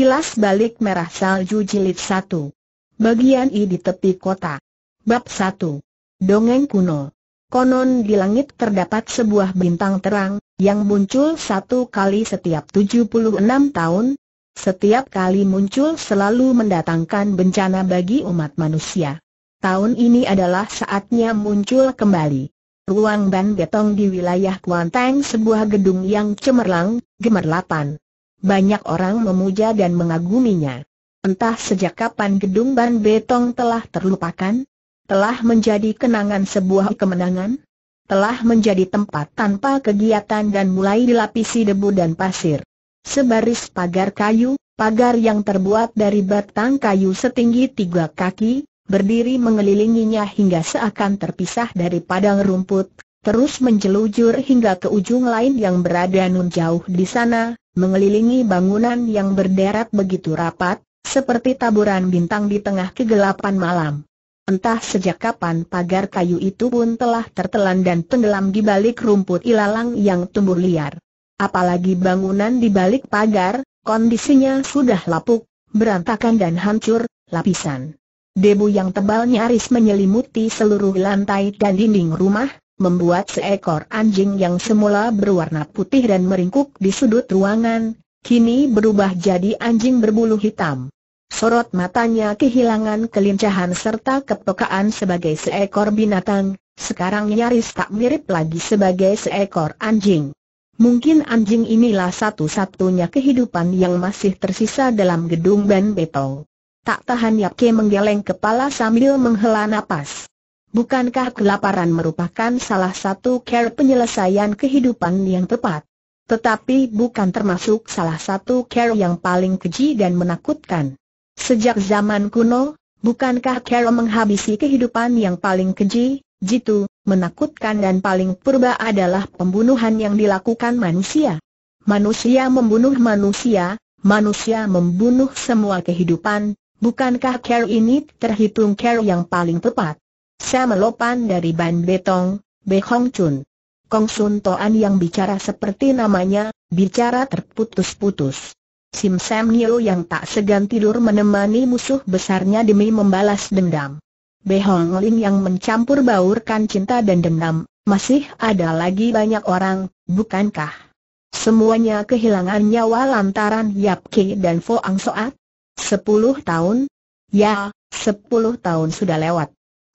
Kilas Balik Merah Salju Jilid 1 Bagian I di Tepi Kota Bab 1 Dongeng Kuno Konon di langit terdapat sebuah bintang terang, yang muncul satu kali setiap 76 tahun, setiap kali muncul selalu mendatangkan bencana bagi umat manusia. Tahun ini adalah saatnya muncul kembali. Ruang ban betong di wilayah Kuanteng sebuah gedung yang cemerlang, gemerlapan banyak orang memuja dan mengaguminya. Entah sejak kapan gedung Ban Betong telah terlupakan, telah menjadi kenangan sebuah kemenangan, telah menjadi tempat tanpa kegiatan dan mulai dilapisi debu dan pasir. Sebaris pagar kayu, pagar yang terbuat dari batang kayu setinggi tiga kaki, berdiri mengelilinginya hingga seakan terpisah dari padang rumput, terus menjelujur hingga ke ujung lain yang berada nun jauh di sana, mengelilingi bangunan yang berderet begitu rapat, seperti taburan bintang di tengah kegelapan malam. Entah sejak kapan pagar kayu itu pun telah tertelan dan tenggelam di balik rumput ilalang yang tumbuh liar. Apalagi bangunan di balik pagar, kondisinya sudah lapuk, berantakan dan hancur, lapisan. Debu yang tebal nyaris menyelimuti seluruh lantai dan dinding rumah, membuat seekor anjing yang semula berwarna putih dan meringkuk di sudut ruangan, kini berubah jadi anjing berbulu hitam. Sorot matanya kehilangan kelincahan serta kepekaan sebagai seekor binatang, sekarang nyaris tak mirip lagi sebagai seekor anjing. Mungkin anjing inilah satu-satunya kehidupan yang masih tersisa dalam gedung Ben Betong. Tak tahan Yapke menggeleng kepala sambil menghela napas. Bukankah kelaparan merupakan salah satu care penyelesaian kehidupan yang tepat? Tetapi bukan termasuk salah satu care yang paling keji dan menakutkan. Sejak zaman kuno, bukankah care menghabisi kehidupan yang paling keji, jitu, menakutkan dan paling purba adalah pembunuhan yang dilakukan manusia? Manusia membunuh manusia, manusia membunuh semua kehidupan, bukankah care ini terhitung care yang paling tepat? Saya melopan dari Ban Betong, Be Hong Chun. Kong Sun Toan yang bicara seperti namanya, bicara terputus-putus. Sim Sam Nio yang tak segan tidur menemani musuh besarnya demi membalas dendam. Be Hong Ling yang mencampur baurkan cinta dan dendam, masih ada lagi banyak orang, bukankah? Semuanya kehilangan nyawa lantaran Yap Ki dan Fo Ang Soat? Sepuluh tahun? Ya, sepuluh tahun sudah lewat.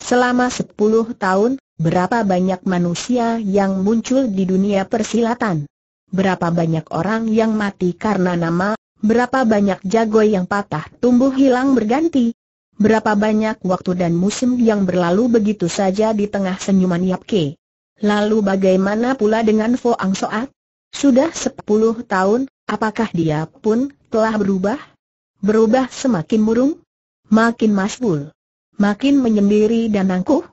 Selama 10 tahun, berapa banyak manusia yang muncul di dunia persilatan? Berapa banyak orang yang mati karena nama? Berapa banyak jago yang patah tumbuh hilang berganti? Berapa banyak waktu dan musim yang berlalu begitu saja di tengah senyuman Yap Ke? Lalu bagaimana pula dengan Fo Ang Soat? Sudah 10 tahun, apakah dia pun telah berubah? Berubah semakin murung, Makin masbul makin menyendiri dan angkuh?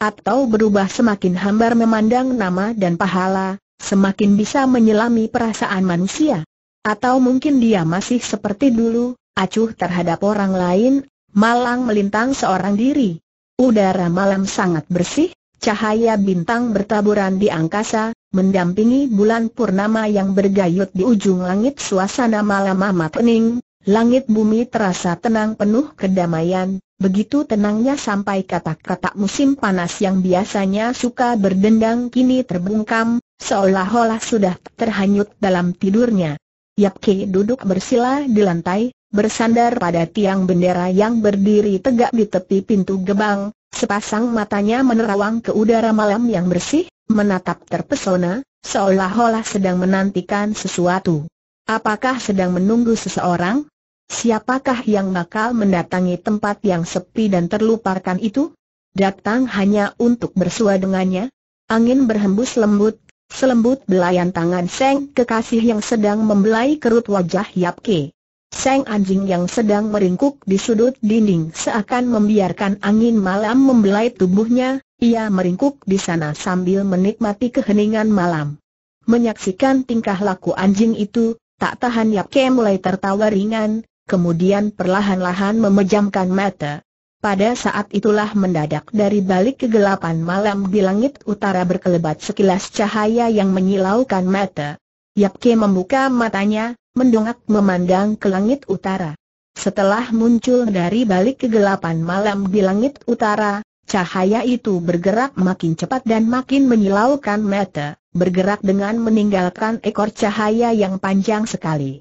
Atau berubah semakin hambar memandang nama dan pahala, semakin bisa menyelami perasaan manusia? Atau mungkin dia masih seperti dulu, acuh terhadap orang lain, malang melintang seorang diri? Udara malam sangat bersih, cahaya bintang bertaburan di angkasa, mendampingi bulan purnama yang bergayut di ujung langit suasana malam amat pening, langit bumi terasa tenang penuh kedamaian, Begitu tenangnya sampai kata-kata musim panas yang biasanya suka berdendang kini terbungkam, seolah-olah sudah terhanyut dalam tidurnya. Yap Ki duduk bersila di lantai, bersandar pada tiang bendera yang berdiri tegak di tepi pintu gebang, sepasang matanya menerawang ke udara malam yang bersih, menatap terpesona, seolah-olah sedang menantikan sesuatu. Apakah sedang menunggu seseorang? Siapakah yang bakal mendatangi tempat yang sepi dan terlupakan itu? Datang hanya untuk bersua dengannya? Angin berhembus lembut, selembut belayan tangan Seng kekasih yang sedang membelai kerut wajah Yap Ke. Seng anjing yang sedang meringkuk di sudut dinding seakan membiarkan angin malam membelai tubuhnya, ia meringkuk di sana sambil menikmati keheningan malam. Menyaksikan tingkah laku anjing itu, tak tahan Yap Ke mulai tertawa ringan, kemudian perlahan-lahan memejamkan mata. Pada saat itulah mendadak dari balik kegelapan malam di langit utara berkelebat sekilas cahaya yang menyilaukan mata. Yapke membuka matanya, mendongak memandang ke langit utara. Setelah muncul dari balik kegelapan malam di langit utara, cahaya itu bergerak makin cepat dan makin menyilaukan mata, bergerak dengan meninggalkan ekor cahaya yang panjang sekali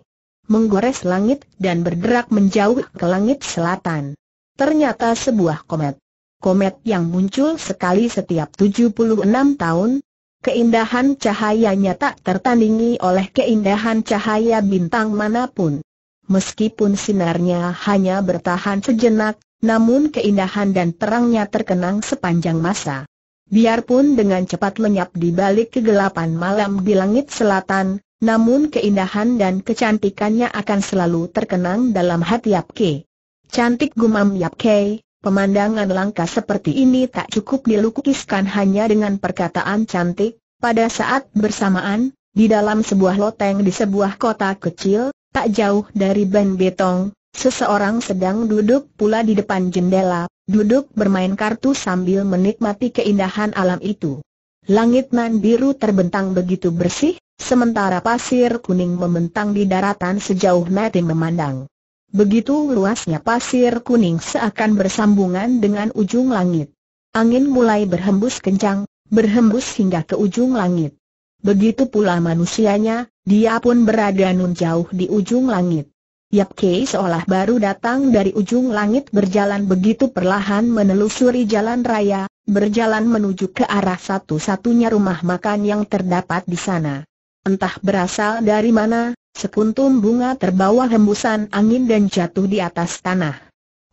menggores langit dan bergerak menjauh ke langit selatan. Ternyata sebuah komet. Komet yang muncul sekali setiap 76 tahun, keindahan cahayanya tak tertandingi oleh keindahan cahaya bintang manapun. Meskipun sinarnya hanya bertahan sejenak, namun keindahan dan terangnya terkenang sepanjang masa. Biarpun dengan cepat lenyap di balik kegelapan malam di langit selatan, namun keindahan dan kecantikannya akan selalu terkenang dalam hati Yap Ke. Cantik gumam Yap Ke, pemandangan langka seperti ini tak cukup dilukiskan hanya dengan perkataan cantik, pada saat bersamaan, di dalam sebuah loteng di sebuah kota kecil, tak jauh dari Ben Betong, Seseorang sedang duduk pula di depan jendela, duduk bermain kartu sambil menikmati keindahan alam itu. Langit nan biru terbentang begitu bersih, sementara pasir kuning membentang di daratan sejauh mata memandang. Begitu luasnya pasir kuning seakan bersambungan dengan ujung langit. Angin mulai berhembus kencang, berhembus hingga ke ujung langit. Begitu pula manusianya, dia pun berada nun jauh di ujung langit. Yap Kei seolah baru datang dari ujung langit berjalan begitu perlahan menelusuri jalan raya, berjalan menuju ke arah satu-satunya rumah makan yang terdapat di sana. Entah berasal dari mana, sekuntum bunga terbawa hembusan angin dan jatuh di atas tanah.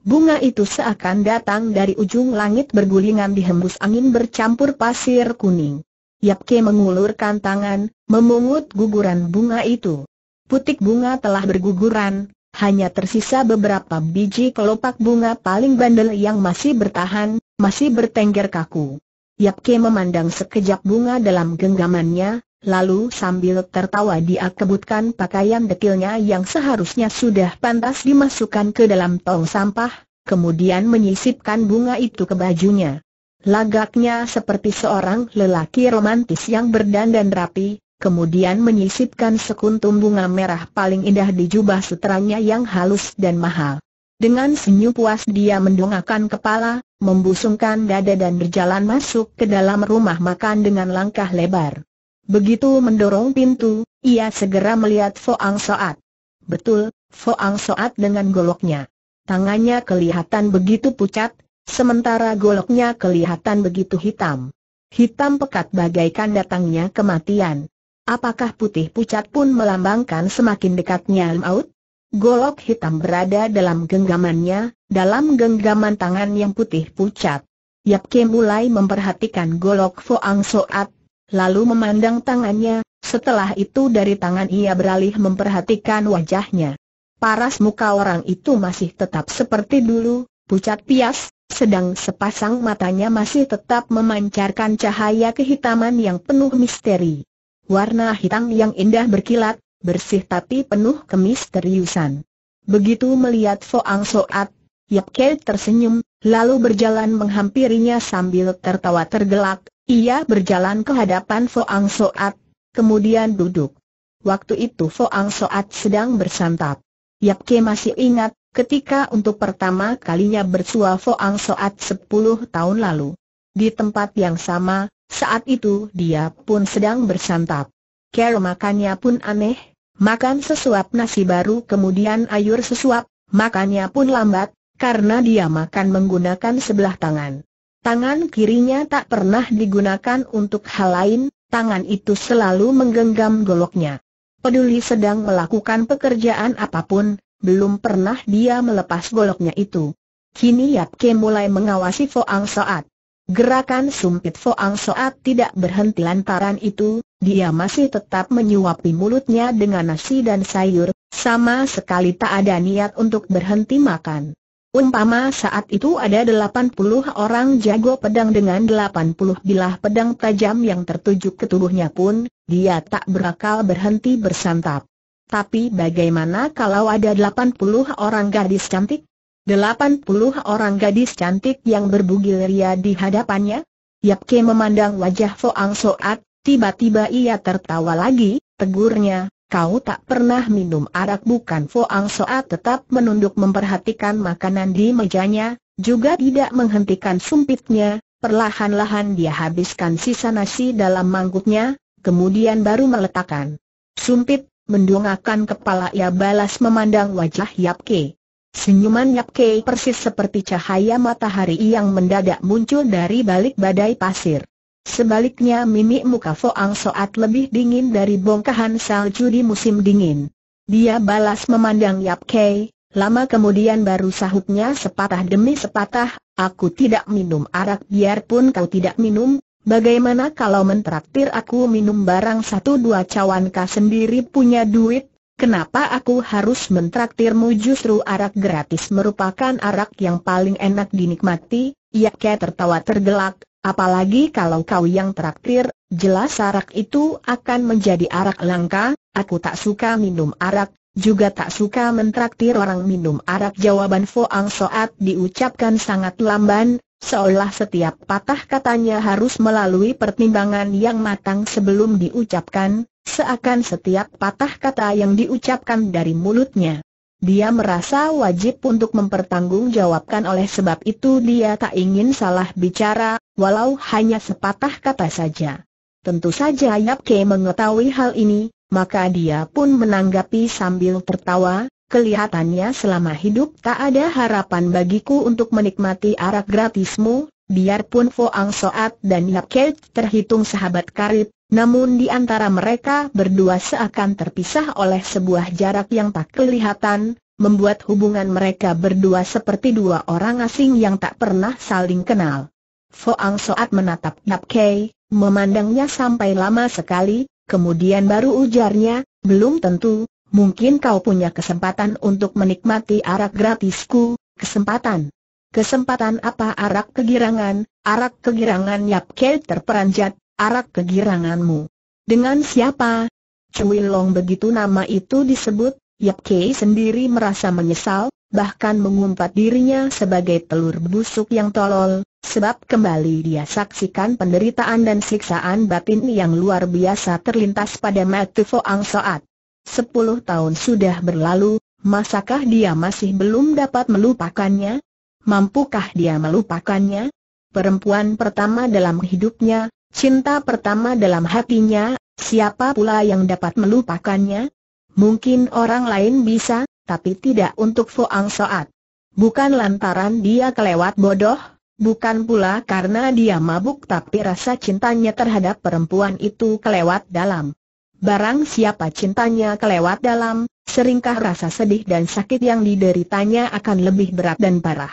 Bunga itu seakan datang dari ujung langit bergulingan dihembus angin bercampur pasir kuning. Yapke mengulurkan tangan, memungut guguran bunga itu. Putik bunga telah berguguran, hanya tersisa beberapa biji kelopak bunga paling bandel yang masih bertahan, masih bertengger kaku. Yapke memandang sekejap bunga dalam genggamannya, Lalu sambil tertawa dia kebutkan pakaian detilnya yang seharusnya sudah pantas dimasukkan ke dalam tong sampah, kemudian menyisipkan bunga itu ke bajunya. Lagaknya seperti seorang lelaki romantis yang berdandan rapi, kemudian menyisipkan sekuntum bunga merah paling indah di jubah sutranya yang halus dan mahal. Dengan senyum puas dia mendongakkan kepala, membusungkan dada dan berjalan masuk ke dalam rumah makan dengan langkah lebar. Begitu mendorong pintu, ia segera melihat Foang Soat. Betul, Foang Soat dengan goloknya. Tangannya kelihatan begitu pucat, sementara goloknya kelihatan begitu hitam. Hitam pekat bagaikan datangnya kematian. Apakah putih pucat pun melambangkan semakin dekatnya maut? Golok hitam berada dalam genggamannya, dalam genggaman tangan yang putih pucat. Yap Kim mulai memperhatikan golok Foang Soat, lalu memandang tangannya, setelah itu dari tangan ia beralih memperhatikan wajahnya. Paras muka orang itu masih tetap seperti dulu, pucat pias, sedang sepasang matanya masih tetap memancarkan cahaya kehitaman yang penuh misteri. Warna hitam yang indah berkilat, bersih tapi penuh kemisteriusan. Begitu melihat Foang Soat, Yap Kei tersenyum, lalu berjalan menghampirinya sambil tertawa tergelak, ia berjalan ke hadapan Foang Soat, kemudian duduk. Waktu itu Foang Soat sedang bersantap. Yap Yapke masih ingat, ketika untuk pertama kalinya bersua Foang Soat 10 tahun lalu. Di tempat yang sama, saat itu dia pun sedang bersantap. Ker makannya pun aneh, makan sesuap nasi baru kemudian ayur sesuap, makannya pun lambat, karena dia makan menggunakan sebelah tangan. Tangan kirinya tak pernah digunakan untuk hal lain, tangan itu selalu menggenggam goloknya. Peduli sedang melakukan pekerjaan apapun, belum pernah dia melepas goloknya itu. Kini Yap Ke mulai mengawasi Foang Soat. Gerakan sumpit Foang Soat tidak berhenti lantaran itu, dia masih tetap menyuapi mulutnya dengan nasi dan sayur, sama sekali tak ada niat untuk berhenti makan. Umpama saat itu ada 80 orang jago pedang dengan 80 bilah pedang tajam yang tertuju ke tubuhnya pun, dia tak berakal berhenti bersantap. Tapi bagaimana kalau ada 80 orang gadis cantik? 80 orang gadis cantik yang berbugil ria di hadapannya? Yap Ke memandang wajah Foang Soat, tiba-tiba ia tertawa lagi, tegurnya, Kau tak pernah minum arak bukan Foang Soa tetap menunduk memperhatikan makanan di mejanya, juga tidak menghentikan sumpitnya, perlahan-lahan dia habiskan sisa nasi dalam mangkuknya, kemudian baru meletakkan. Sumpit, mendongakkan kepala ia balas memandang wajah Yap Ke. Senyuman Yap Ke persis seperti cahaya matahari yang mendadak muncul dari balik badai pasir. Sebaliknya mimik muka Foang Soat lebih dingin dari bongkahan salju di musim dingin. Dia balas memandang Yap Kei, lama kemudian baru sahutnya sepatah demi sepatah, aku tidak minum arak biarpun kau tidak minum, bagaimana kalau mentraktir aku minum barang satu dua cawan kah sendiri punya duit, Kenapa aku harus mentraktirmu justru arak gratis merupakan arak yang paling enak dinikmati? Yap Kei tertawa tergelak, Apalagi kalau kau yang traktir, jelas arak itu akan menjadi arak langka, aku tak suka minum arak, juga tak suka mentraktir orang minum arak. Jawaban Foang Soat diucapkan sangat lamban, seolah setiap patah katanya harus melalui pertimbangan yang matang sebelum diucapkan, seakan setiap patah kata yang diucapkan dari mulutnya dia merasa wajib untuk mempertanggungjawabkan oleh sebab itu dia tak ingin salah bicara, walau hanya sepatah kata saja. Tentu saja Yap Ke mengetahui hal ini, maka dia pun menanggapi sambil tertawa, kelihatannya selama hidup tak ada harapan bagiku untuk menikmati arak gratismu, biarpun Fo Ang Soat dan Yap Ke terhitung sahabat karib, namun di antara mereka berdua seakan terpisah oleh sebuah jarak yang tak kelihatan, membuat hubungan mereka berdua seperti dua orang asing yang tak pernah saling kenal. Foang Soat menatap Nap Kei, memandangnya sampai lama sekali, kemudian baru ujarnya, belum tentu, mungkin kau punya kesempatan untuk menikmati arak gratisku, kesempatan. Kesempatan apa arak kegirangan, arak kegirangan Yap Kei terperanjat, arak kegiranganmu. Dengan siapa? Cui Long begitu nama itu disebut, Yap Kei sendiri merasa menyesal, bahkan mengumpat dirinya sebagai telur busuk yang tolol, sebab kembali dia saksikan penderitaan dan siksaan batin yang luar biasa terlintas pada mata Foang Soat. Sepuluh tahun sudah berlalu, masakah dia masih belum dapat melupakannya? Mampukah dia melupakannya? Perempuan pertama dalam hidupnya, Cinta pertama dalam hatinya, siapa pula yang dapat melupakannya? Mungkin orang lain bisa, tapi tidak untuk Fuang Soat. Bukan lantaran dia kelewat bodoh, bukan pula karena dia mabuk tapi rasa cintanya terhadap perempuan itu kelewat dalam. Barang siapa cintanya kelewat dalam, seringkah rasa sedih dan sakit yang dideritanya akan lebih berat dan parah.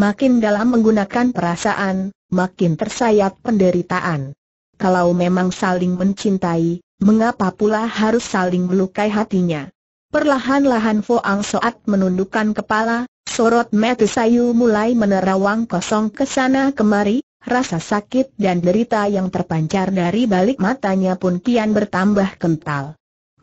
Makin dalam menggunakan perasaan, makin tersayat penderitaan. Kalau memang saling mencintai, mengapa pula harus saling melukai hatinya? Perlahan-lahan Foang Soat menundukkan kepala, sorot mata sayu mulai menerawang kosong ke sana kemari, rasa sakit dan derita yang terpancar dari balik matanya pun kian bertambah kental.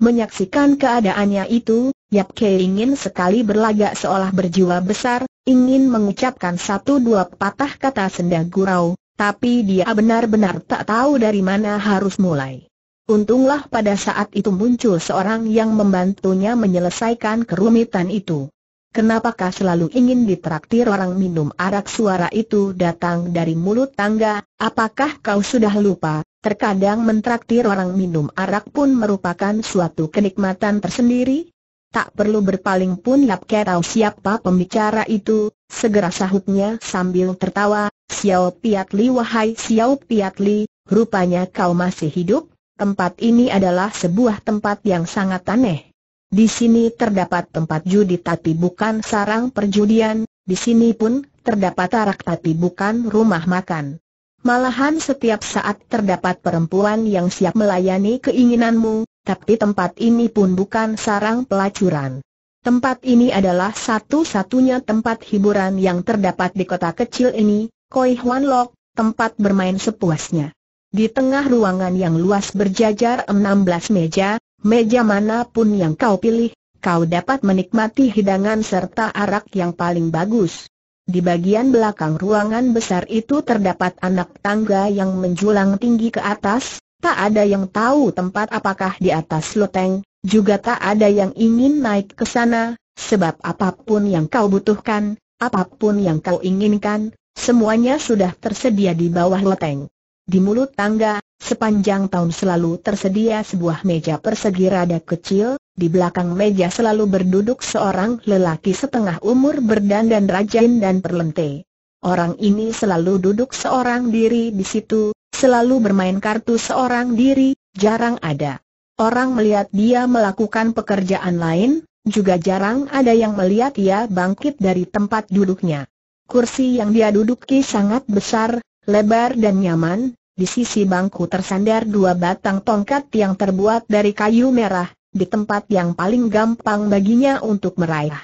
Menyaksikan keadaannya itu, Yap Ke ingin sekali berlagak seolah berjiwa besar, ingin mengucapkan satu dua patah kata senda gurau, tapi dia benar-benar tak tahu dari mana harus mulai. Untunglah pada saat itu muncul seorang yang membantunya menyelesaikan kerumitan itu. Kenapakah selalu ingin ditraktir orang minum arak suara itu datang dari mulut tangga, apakah kau sudah lupa, terkadang mentraktir orang minum arak pun merupakan suatu kenikmatan tersendiri? tak perlu berpaling pun Lap Lapke tahu siapa pembicara itu, segera sahutnya sambil tertawa, Xiao Piat Li wahai Xiao Piat Li, rupanya kau masih hidup, tempat ini adalah sebuah tempat yang sangat aneh. Di sini terdapat tempat judi tapi bukan sarang perjudian, di sini pun terdapat arak tapi bukan rumah makan. Malahan setiap saat terdapat perempuan yang siap melayani keinginanmu, tapi tempat ini pun bukan sarang pelacuran. Tempat ini adalah satu-satunya tempat hiburan yang terdapat di kota kecil ini, Koi Huan Lok, tempat bermain sepuasnya. Di tengah ruangan yang luas berjajar 16 meja, meja manapun yang kau pilih, kau dapat menikmati hidangan serta arak yang paling bagus. Di bagian belakang ruangan besar itu terdapat anak tangga yang menjulang tinggi ke atas, Tak ada yang tahu tempat apakah di atas loteng, juga tak ada yang ingin naik ke sana, sebab apapun yang kau butuhkan, apapun yang kau inginkan, semuanya sudah tersedia di bawah loteng. Di mulut tangga, sepanjang tahun selalu tersedia sebuah meja persegi rada kecil, di belakang meja selalu berduduk seorang lelaki setengah umur berdandan rajin dan perlente. Orang ini selalu duduk seorang diri di situ, selalu bermain kartu seorang diri, jarang ada orang melihat dia melakukan pekerjaan lain, juga jarang ada yang melihat ia bangkit dari tempat duduknya. Kursi yang dia duduki sangat besar, lebar dan nyaman, di sisi bangku tersandar dua batang tongkat yang terbuat dari kayu merah, di tempat yang paling gampang baginya untuk meraih.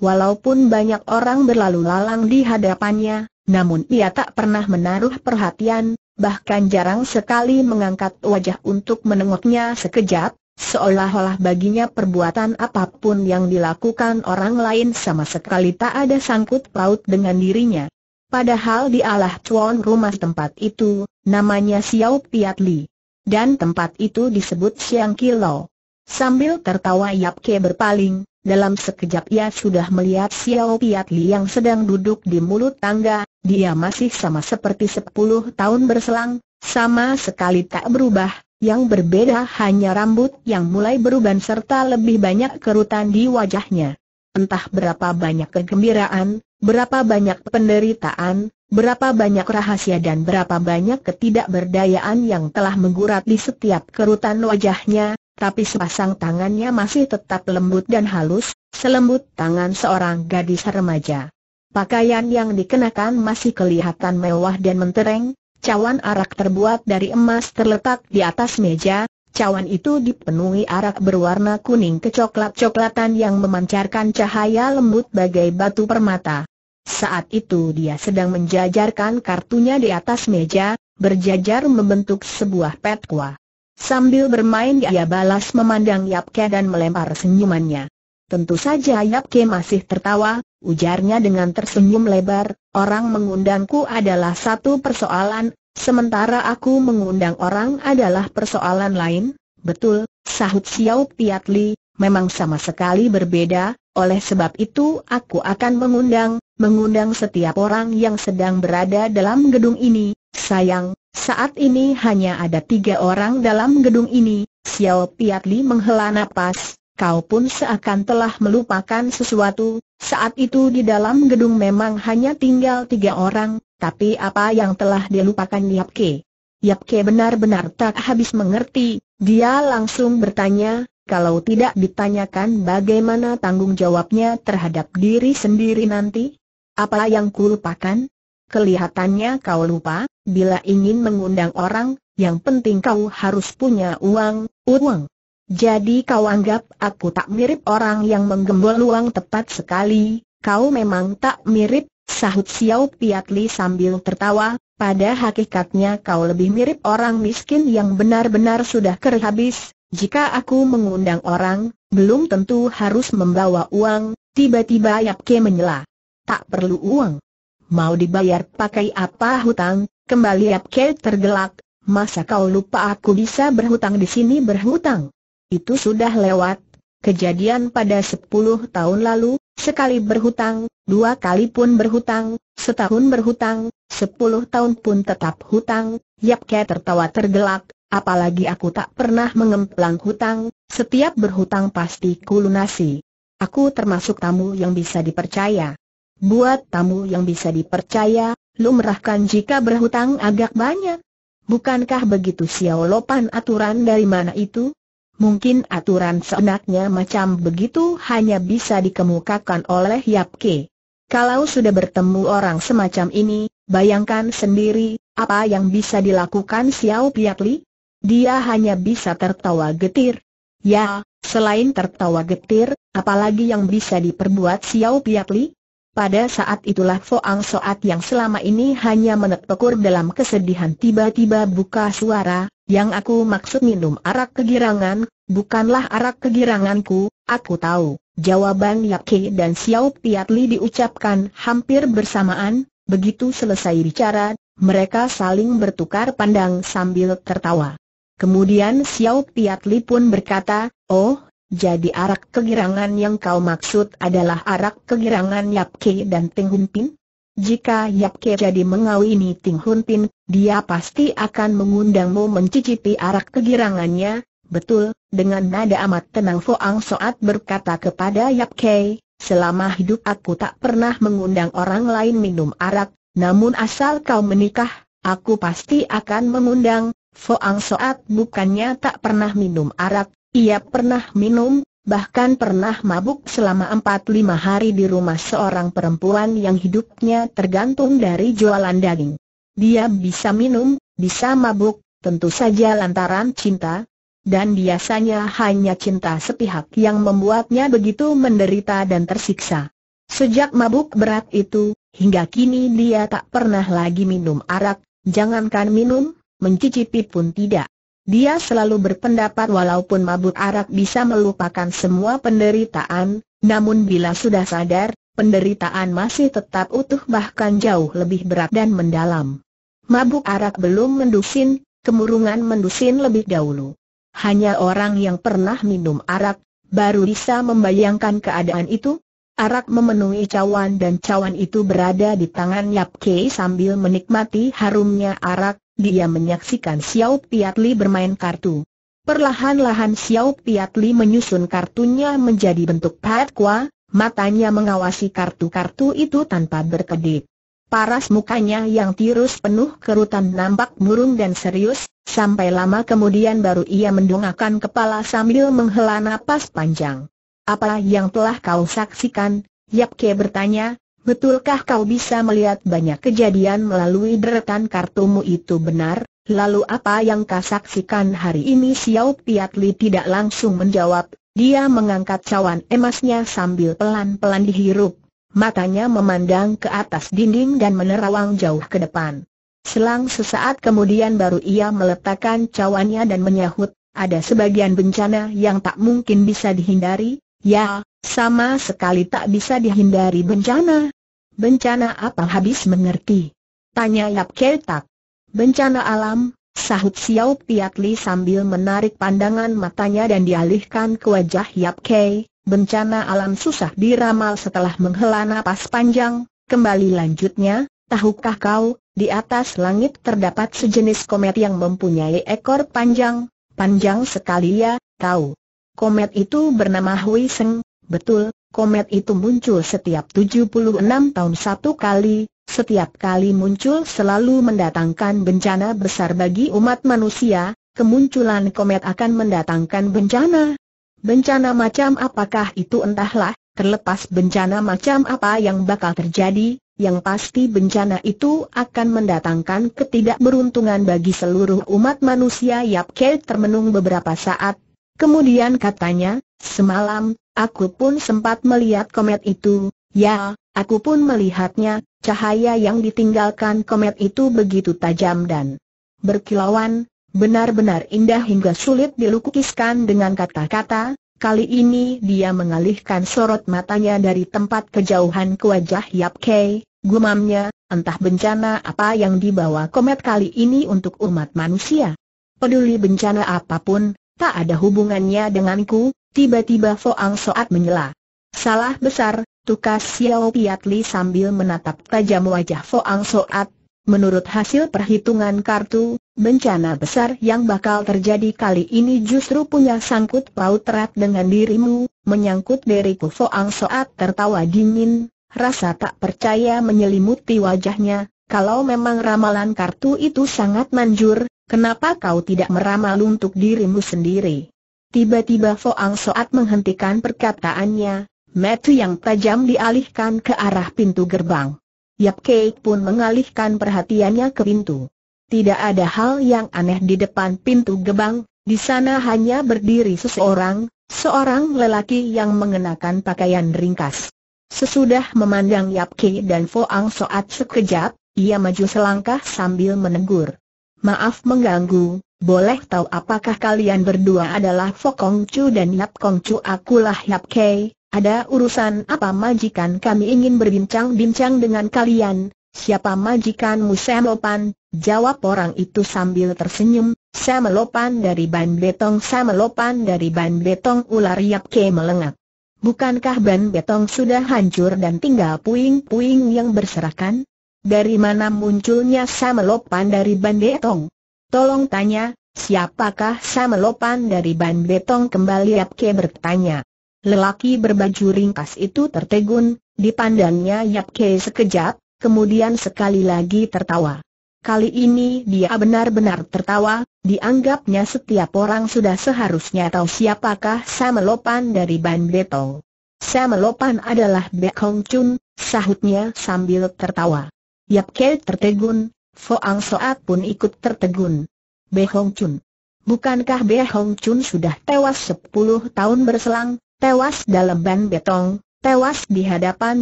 Walaupun banyak orang berlalu lalang di hadapannya, namun ia tak pernah menaruh perhatian, bahkan jarang sekali mengangkat wajah untuk menengoknya sekejap, seolah-olah baginya perbuatan apapun yang dilakukan orang lain sama sekali tak ada sangkut paut dengan dirinya. Padahal di dialah tuan rumah tempat itu, namanya Xiao Piat Li. Dan tempat itu disebut Siang Kilo. Sambil tertawa Yap Ke berpaling, dalam sekejap ia sudah melihat Xiao Piat Li yang sedang duduk di mulut tangga, dia masih sama seperti sepuluh tahun berselang, sama sekali tak berubah, yang berbeda hanya rambut yang mulai beruban serta lebih banyak kerutan di wajahnya. Entah berapa banyak kegembiraan, berapa banyak penderitaan, berapa banyak rahasia dan berapa banyak ketidakberdayaan yang telah menggurat di setiap kerutan wajahnya, tapi sepasang tangannya masih tetap lembut dan halus, selembut tangan seorang gadis remaja. Pakaian yang dikenakan masih kelihatan mewah dan mentereng, cawan arak terbuat dari emas terletak di atas meja, cawan itu dipenuhi arak berwarna kuning kecoklat-coklatan yang memancarkan cahaya lembut bagai batu permata. Saat itu dia sedang menjajarkan kartunya di atas meja, berjajar membentuk sebuah petkua. Sambil bermain ia balas memandang Yap Ke dan melempar senyumannya. Tentu saja Yap Ke masih tertawa, ujarnya dengan tersenyum lebar, orang mengundangku adalah satu persoalan, sementara aku mengundang orang adalah persoalan lain, betul, sahut Xiao Piat Li, memang sama sekali berbeda, oleh sebab itu aku akan mengundang, mengundang setiap orang yang sedang berada dalam gedung ini, Sayang, saat ini hanya ada tiga orang dalam gedung ini, Xiao Piat Li menghela napas, kau pun seakan telah melupakan sesuatu, saat itu di dalam gedung memang hanya tinggal tiga orang, tapi apa yang telah dilupakan Yap Ke? Yap Ke benar-benar tak habis mengerti, dia langsung bertanya, kalau tidak ditanyakan bagaimana tanggung jawabnya terhadap diri sendiri nanti? Apa yang kulupakan? Kelihatannya kau lupa, bila ingin mengundang orang, yang penting kau harus punya uang, uang. Jadi kau anggap aku tak mirip orang yang menggembol uang tepat sekali, kau memang tak mirip, sahut Xiao Piatli sambil tertawa, pada hakikatnya kau lebih mirip orang miskin yang benar-benar sudah kerhabis, jika aku mengundang orang, belum tentu harus membawa uang, tiba-tiba Yapke menyela. Tak perlu uang. Mau dibayar pakai apa hutang? Kembali Apke tergelak, masa kau lupa aku bisa berhutang di sini berhutang? Itu sudah lewat, kejadian pada 10 tahun lalu, sekali berhutang, dua kali pun berhutang, setahun berhutang, sepuluh tahun pun tetap hutang, Yapke tertawa tergelak, apalagi aku tak pernah mengemplang hutang, setiap berhutang pasti kulunasi. Aku termasuk tamu yang bisa dipercaya. Buat tamu yang bisa dipercaya, lumrahkan jika berhutang agak banyak. Bukankah begitu Xiao Lopan aturan dari mana itu? Mungkin aturan seenaknya macam begitu hanya bisa dikemukakan oleh Yap Ke. Kalau sudah bertemu orang semacam ini, bayangkan sendiri, apa yang bisa dilakukan Xiao Piat Li? Dia hanya bisa tertawa getir. Ya, selain tertawa getir, apalagi yang bisa diperbuat Xiao Piat Li? Pada saat itulah Foang Soat yang selama ini hanya menekpekur dalam kesedihan tiba-tiba buka suara, yang aku maksud minum arak kegirangan, bukanlah arak kegiranganku, aku tahu. Jawaban Yap Ke dan Xiao Li diucapkan hampir bersamaan, begitu selesai bicara, mereka saling bertukar pandang sambil tertawa. Kemudian Xiao Li pun berkata, Oh, jadi arak kegirangan yang kau maksud adalah arak kegirangan Yap Ke dan Ting Hun Pin? Jika Yap Ke jadi mengawini Ting Hun Pin, dia pasti akan mengundangmu mencicipi arak kegirangannya. Betul, dengan nada amat tenang Foang Soat berkata kepada Yap Ke, selama hidup aku tak pernah mengundang orang lain minum arak, namun asal kau menikah, aku pasti akan mengundang. Foang Soat bukannya tak pernah minum arak, ia pernah minum, bahkan pernah mabuk selama 4-5 hari di rumah seorang perempuan yang hidupnya tergantung dari jualan daging. Dia bisa minum, bisa mabuk, tentu saja lantaran cinta, dan biasanya hanya cinta sepihak yang membuatnya begitu menderita dan tersiksa. Sejak mabuk berat itu, hingga kini dia tak pernah lagi minum arak, jangankan minum, mencicipi pun tidak. Dia selalu berpendapat walaupun mabuk arak bisa melupakan semua penderitaan, namun bila sudah sadar, penderitaan masih tetap utuh bahkan jauh lebih berat dan mendalam. Mabuk arak belum mendusin, kemurungan mendusin lebih dahulu. Hanya orang yang pernah minum arak, baru bisa membayangkan keadaan itu. Arak memenuhi cawan dan cawan itu berada di tangan Yap Kei sambil menikmati harumnya arak, dia menyaksikan Xiao Piatli bermain kartu. Perlahan-lahan Xiao Piatli menyusun kartunya menjadi bentuk patkwa, matanya mengawasi kartu-kartu itu tanpa berkedip. Paras mukanya yang tirus penuh kerutan nampak murung dan serius, sampai lama kemudian baru ia mendongakkan kepala sambil menghela napas panjang. Apa yang telah kau saksikan? Yap Ke bertanya, Betulkah kau bisa melihat banyak kejadian melalui deretan kartumu itu benar? Lalu apa yang kau saksikan hari ini Xiao Piatli tidak langsung menjawab, dia mengangkat cawan emasnya sambil pelan-pelan dihirup. Matanya memandang ke atas dinding dan menerawang jauh ke depan. Selang sesaat kemudian baru ia meletakkan cawannya dan menyahut, ada sebagian bencana yang tak mungkin bisa dihindari, ya, sama sekali tak bisa dihindari bencana, Bencana apa habis mengerti? Tanya Yap Keltak. Bencana alam, sahut Xiao Piatli sambil menarik pandangan matanya dan dialihkan ke wajah Yap Kei. Bencana alam susah diramal setelah menghela nafas panjang, kembali lanjutnya, tahukah kau, di atas langit terdapat sejenis komet yang mempunyai ekor panjang, panjang sekali ya, kau. Komet itu bernama Hui Seng, betul, Komet itu muncul setiap 76 tahun satu kali, setiap kali muncul selalu mendatangkan bencana besar bagi umat manusia, kemunculan komet akan mendatangkan bencana. Bencana macam apakah itu entahlah, terlepas bencana macam apa yang bakal terjadi, yang pasti bencana itu akan mendatangkan ketidakberuntungan bagi seluruh umat manusia Yap Ke termenung beberapa saat. Kemudian katanya, semalam, Aku pun sempat melihat komet itu, ya, aku pun melihatnya, cahaya yang ditinggalkan komet itu begitu tajam dan berkilauan, benar-benar indah hingga sulit dilukiskan dengan kata-kata, kali ini dia mengalihkan sorot matanya dari tempat kejauhan ke wajah Yap Kei, gumamnya, entah bencana apa yang dibawa komet kali ini untuk umat manusia. Peduli bencana apapun, tak ada hubungannya denganku, Tiba-tiba Foang Soat menyela. Salah besar, tukas Xiao Li sambil menatap tajam wajah Foang Soat. Menurut hasil perhitungan kartu, bencana besar yang bakal terjadi kali ini justru punya sangkut paut erat dengan dirimu, menyangkut diriku Foang Soat tertawa dingin, rasa tak percaya menyelimuti wajahnya, kalau memang ramalan kartu itu sangat manjur, kenapa kau tidak meramal untuk dirimu sendiri? Tiba-tiba Foang Soat menghentikan perkataannya, metu yang tajam dialihkan ke arah pintu gerbang. Yap Kei pun mengalihkan perhatiannya ke pintu. Tidak ada hal yang aneh di depan pintu gerbang, di sana hanya berdiri seseorang, seorang lelaki yang mengenakan pakaian ringkas. Sesudah memandang Yap Kei dan Foang Soat sekejap, ia maju selangkah sambil menegur. Maaf mengganggu, boleh tahu apakah kalian berdua adalah Fokong Chu dan Yap Kong Chu akulah Yap Kei, ada urusan apa majikan kami ingin berbincang-bincang dengan kalian, siapa majikanmu Samelopan, jawab orang itu sambil tersenyum, Samelopan dari Ban Betong Samelopan dari Ban Betong ular Yap Kei melengak. Bukankah Ban Betong sudah hancur dan tinggal puing-puing yang berserakan? Dari mana munculnya Samelopan dari Ban Betong? Tolong tanya, siapakah Samelopan dari Ban Betong kembali Yapke bertanya. Lelaki berbaju ringkas itu tertegun, dipandangnya Yapke sekejap, kemudian sekali lagi tertawa. Kali ini dia benar-benar tertawa, dianggapnya setiap orang sudah seharusnya tahu siapakah Samelopan dari Ban Betong. Samelopan adalah Bekong Chun, sahutnya sambil tertawa. Yap Ke tertegun, Foang Soat pun ikut tertegun. Hong Chun. Bukankah Hong Chun sudah tewas 10 tahun berselang, tewas dalam ban betong, tewas di hadapan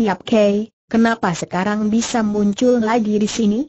Yap Kei, kenapa sekarang bisa muncul lagi di sini?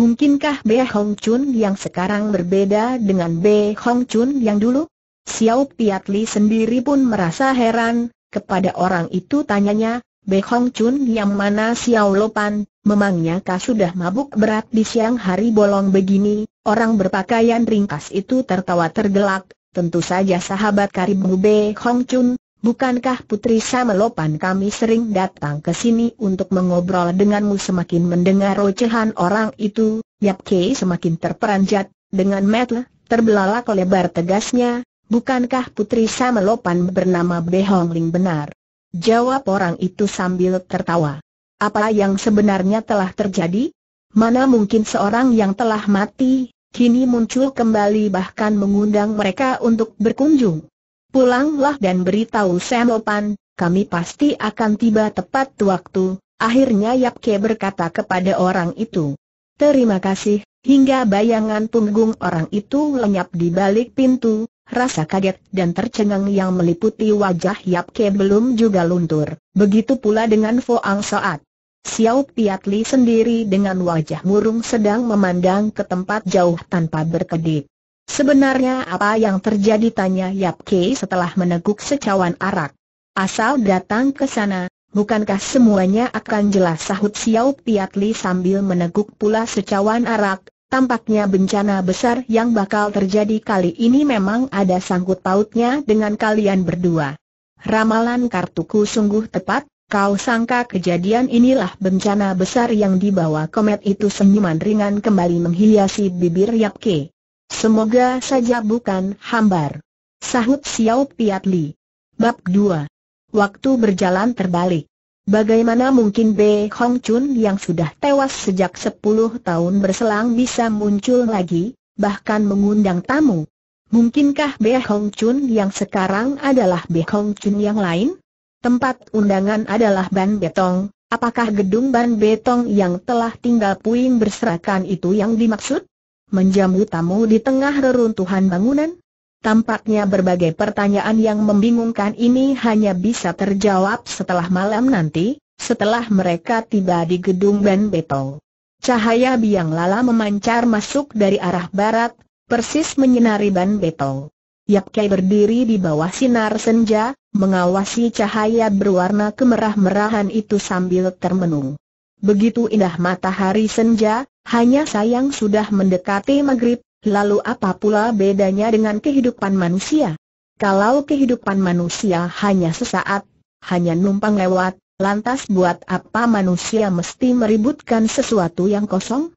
Mungkinkah Hong Chun yang sekarang berbeda dengan Hong Chun yang dulu? Xiao Li sendiri pun merasa heran, kepada orang itu tanyanya, Hong Chun yang mana Xiao Lopan, Memangnya kau sudah mabuk berat di siang hari bolong begini? Orang berpakaian ringkas itu tertawa tergelak, tentu saja sahabat Karim Be Hong Chun, bukankah Putri Samelopan kami sering datang ke sini untuk mengobrol denganmu semakin mendengar ocehan orang itu, Yap Kei semakin terperanjat, dengan metel, terbelalak lebar tegasnya, bukankah Putri Samelopan bernama Hong Ling benar? Jawab orang itu sambil tertawa. Apa yang sebenarnya telah terjadi? Mana mungkin seorang yang telah mati, kini muncul kembali bahkan mengundang mereka untuk berkunjung. Pulanglah dan beritahu Semopan, kami pasti akan tiba tepat waktu, akhirnya Yap Ke berkata kepada orang itu. Terima kasih, hingga bayangan punggung orang itu lenyap di balik pintu, Rasa kaget dan tercengang yang meliputi wajah Yap Ke belum juga luntur. Begitu pula dengan Foang saat. Xiao Piatli sendiri dengan wajah murung sedang memandang ke tempat jauh tanpa berkedip. Sebenarnya apa yang terjadi tanya Yap Kei setelah meneguk secawan arak. Asal datang ke sana, bukankah semuanya akan jelas sahut Xiao Piatli sambil meneguk pula secawan arak, tampaknya bencana besar yang bakal terjadi kali ini memang ada sangkut pautnya dengan kalian berdua. Ramalan kartuku sungguh tepat, Kau sangka kejadian inilah bencana besar yang dibawa komet itu senyuman ringan kembali menghiasi bibir Yap Ke. Semoga saja bukan hambar. Sahut Xiao Piat Li. Bab 2. Waktu berjalan terbalik. Bagaimana mungkin B. Hong Chun yang sudah tewas sejak 10 tahun berselang bisa muncul lagi, bahkan mengundang tamu? Mungkinkah B. Hong Chun yang sekarang adalah B. Hong Chun yang lain? Tempat undangan adalah ban betong, apakah gedung ban betong yang telah tinggal puing berserakan itu yang dimaksud? Menjamu tamu di tengah reruntuhan bangunan? Tampaknya berbagai pertanyaan yang membingungkan ini hanya bisa terjawab setelah malam nanti, setelah mereka tiba di gedung ban betong. Cahaya biang lala memancar masuk dari arah barat, persis menyinari ban betong. Yap Kai berdiri di bawah sinar senja, mengawasi cahaya berwarna kemerah-merahan itu sambil termenung. Begitu indah matahari senja, hanya sayang sudah mendekati maghrib, lalu apa pula bedanya dengan kehidupan manusia? Kalau kehidupan manusia hanya sesaat, hanya numpang lewat, lantas buat apa manusia mesti meributkan sesuatu yang kosong?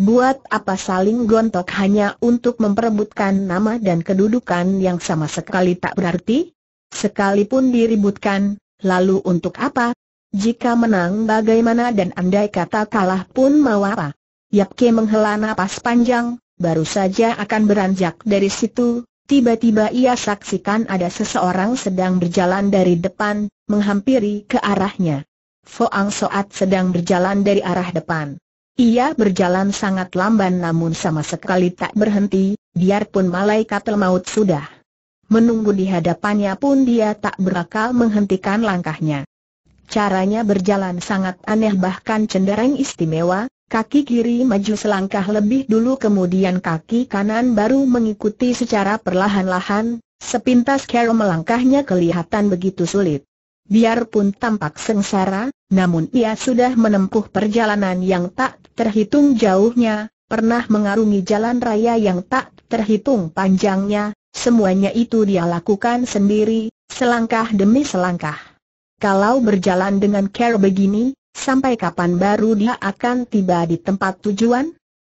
Buat apa saling gontok hanya untuk memperebutkan nama dan kedudukan yang sama sekali tak berarti? Sekalipun diributkan, lalu untuk apa? Jika menang bagaimana dan andai kata kalah pun mau apa? Yapke menghela napas panjang, baru saja akan beranjak dari situ, tiba-tiba ia saksikan ada seseorang sedang berjalan dari depan, menghampiri ke arahnya. Foang Soat sedang berjalan dari arah depan. Ia berjalan sangat lamban namun sama sekali tak berhenti, biarpun malaikat maut sudah menunggu di hadapannya pun dia tak berakal menghentikan langkahnya. Caranya berjalan sangat aneh bahkan cenderung istimewa, kaki kiri maju selangkah lebih dulu kemudian kaki kanan baru mengikuti secara perlahan-lahan, sepintas Carol melangkahnya kelihatan begitu sulit. Biarpun tampak sengsara, namun ia sudah menempuh perjalanan yang tak terhitung jauhnya, pernah mengarungi jalan raya yang tak terhitung panjangnya, Semuanya itu dia lakukan sendiri, selangkah demi selangkah. Kalau berjalan dengan care begini, sampai kapan baru dia akan tiba di tempat tujuan?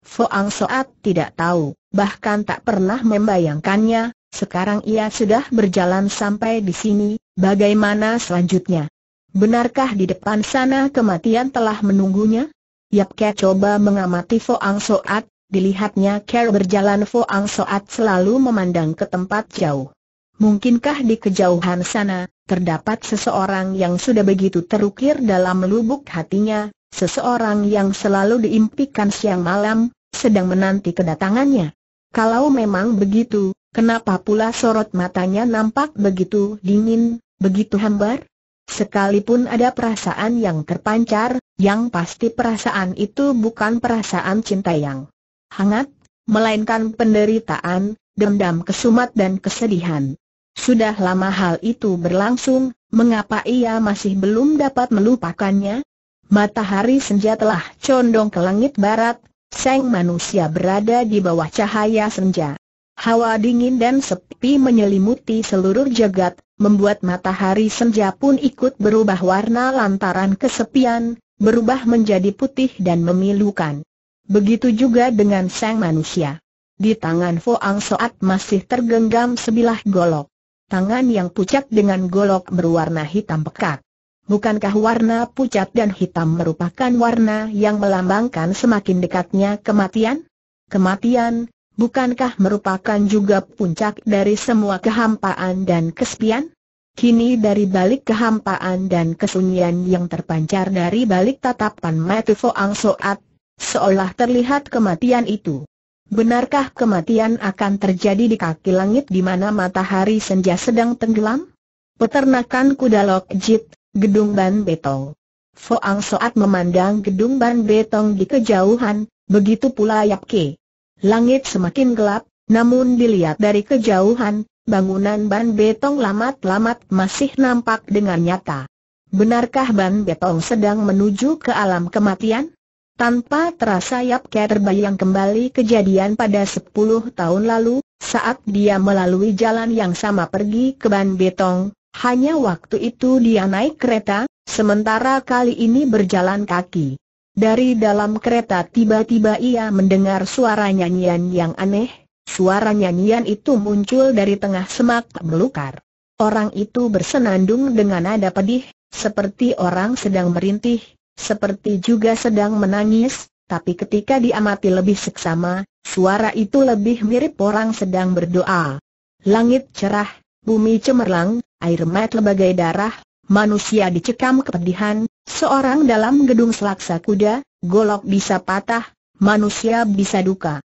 Foang Soat tidak tahu, bahkan tak pernah membayangkannya, sekarang ia sudah berjalan sampai di sini, bagaimana selanjutnya? Benarkah di depan sana kematian telah menunggunya? Yap Ke coba mengamati Foang Soat, dilihatnya Carol berjalan Foang Soat selalu memandang ke tempat jauh. Mungkinkah di kejauhan sana, terdapat seseorang yang sudah begitu terukir dalam lubuk hatinya, seseorang yang selalu diimpikan siang malam, sedang menanti kedatangannya? Kalau memang begitu, kenapa pula sorot matanya nampak begitu dingin, begitu hambar? Sekalipun ada perasaan yang terpancar, yang pasti perasaan itu bukan perasaan cinta yang hangat, melainkan penderitaan, dendam kesumat dan kesedihan. Sudah lama hal itu berlangsung, mengapa ia masih belum dapat melupakannya? Matahari senja telah condong ke langit barat, sang manusia berada di bawah cahaya senja. Hawa dingin dan sepi menyelimuti seluruh jagat, membuat matahari senja pun ikut berubah warna lantaran kesepian, berubah menjadi putih dan memilukan. Begitu juga dengan sang manusia. Di tangan Foang Soat masih tergenggam sebilah golok. Tangan yang pucat dengan golok berwarna hitam pekat. Bukankah warna pucat dan hitam merupakan warna yang melambangkan semakin dekatnya kematian? Kematian, bukankah merupakan juga puncak dari semua kehampaan dan kesepian? Kini dari balik kehampaan dan kesunyian yang terpancar dari balik tatapan mata Ang Soat Seolah terlihat kematian itu. Benarkah kematian akan terjadi di kaki langit di mana matahari senja sedang tenggelam? Peternakan kuda Lokjit, Gedung Ban Betong. Foang Soat memandang Gedung Ban Betong di kejauhan, begitu pula Yap Ke. Langit semakin gelap, namun dilihat dari kejauhan, bangunan Ban Betong lamat-lamat masih nampak dengan nyata. Benarkah Ban Betong sedang menuju ke alam kematian? Tanpa terasa Yap Ke terbayang kembali kejadian pada 10 tahun lalu, saat dia melalui jalan yang sama pergi ke Ban Betong, hanya waktu itu dia naik kereta, sementara kali ini berjalan kaki. Dari dalam kereta tiba-tiba ia mendengar suara nyanyian yang aneh, suara nyanyian itu muncul dari tengah semak melukar. Orang itu bersenandung dengan nada pedih, seperti orang sedang merintih, seperti juga sedang menangis, tapi ketika diamati lebih seksama, suara itu lebih mirip orang sedang berdoa. Langit cerah, bumi cemerlang, air mat lebagai darah, manusia dicekam kepedihan, seorang dalam gedung selaksa kuda, golok bisa patah, manusia bisa duka.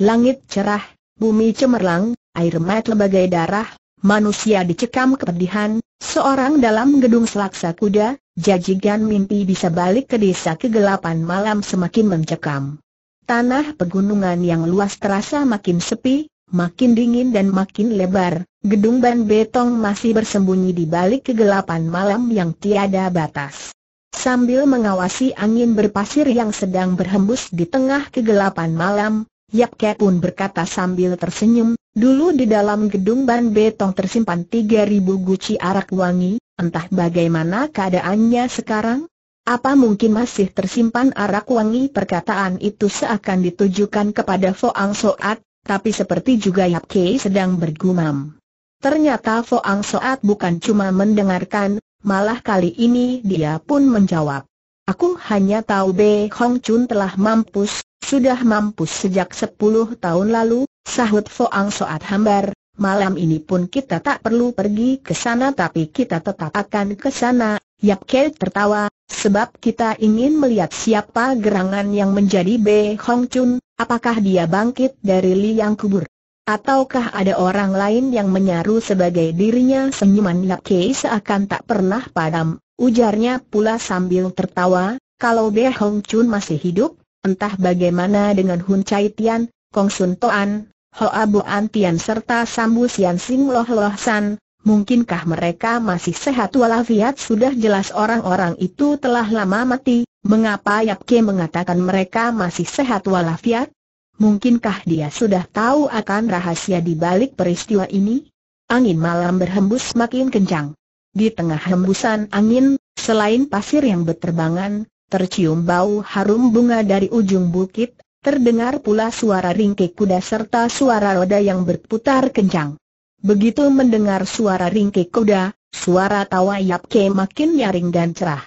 Langit cerah, bumi cemerlang, air mat lebagai darah, manusia dicekam kepedihan, Seorang dalam gedung selaksa kuda, jajigan mimpi bisa balik ke desa kegelapan malam semakin mencekam. Tanah pegunungan yang luas terasa makin sepi, makin dingin dan makin lebar, gedung ban betong masih bersembunyi di balik kegelapan malam yang tiada batas. Sambil mengawasi angin berpasir yang sedang berhembus di tengah kegelapan malam, Yap Ke pun berkata sambil tersenyum, dulu di dalam gedung ban betong tersimpan 3000 guci arak wangi, entah bagaimana keadaannya sekarang? Apa mungkin masih tersimpan arak wangi perkataan itu seakan ditujukan kepada Foang Soat, tapi seperti juga Yap Ke sedang bergumam. Ternyata Foang Soat bukan cuma mendengarkan, malah kali ini dia pun menjawab. Aku hanya tahu Be Hong Chun telah mampus, sudah mampus sejak sepuluh tahun lalu, sahut Foang Soat Hambar, malam ini pun kita tak perlu pergi ke sana tapi kita tetap akan ke sana, Yap Kei tertawa, sebab kita ingin melihat siapa gerangan yang menjadi B. Hong Chun, apakah dia bangkit dari liang kubur? Ataukah ada orang lain yang menyaru sebagai dirinya senyuman Yap Kei seakan tak pernah padam, ujarnya pula sambil tertawa, kalau B. Hong Chun masih hidup, Entah bagaimana dengan Hun Chai Tian, Kong Sun Toan, Hoa An Tian serta Sambu Sian Sing Loh Loh San, mungkinkah mereka masih sehat walafiat sudah jelas orang-orang itu telah lama mati, mengapa Yap Ke mengatakan mereka masih sehat walafiat? Mungkinkah dia sudah tahu akan rahasia di balik peristiwa ini? Angin malam berhembus makin kencang. Di tengah hembusan angin, selain pasir yang berterbangan, Tercium bau harum bunga dari ujung bukit, terdengar pula suara ringkik kuda serta suara roda yang berputar kencang. Begitu mendengar suara ringkik kuda, suara tawa Yap Ke makin nyaring dan cerah.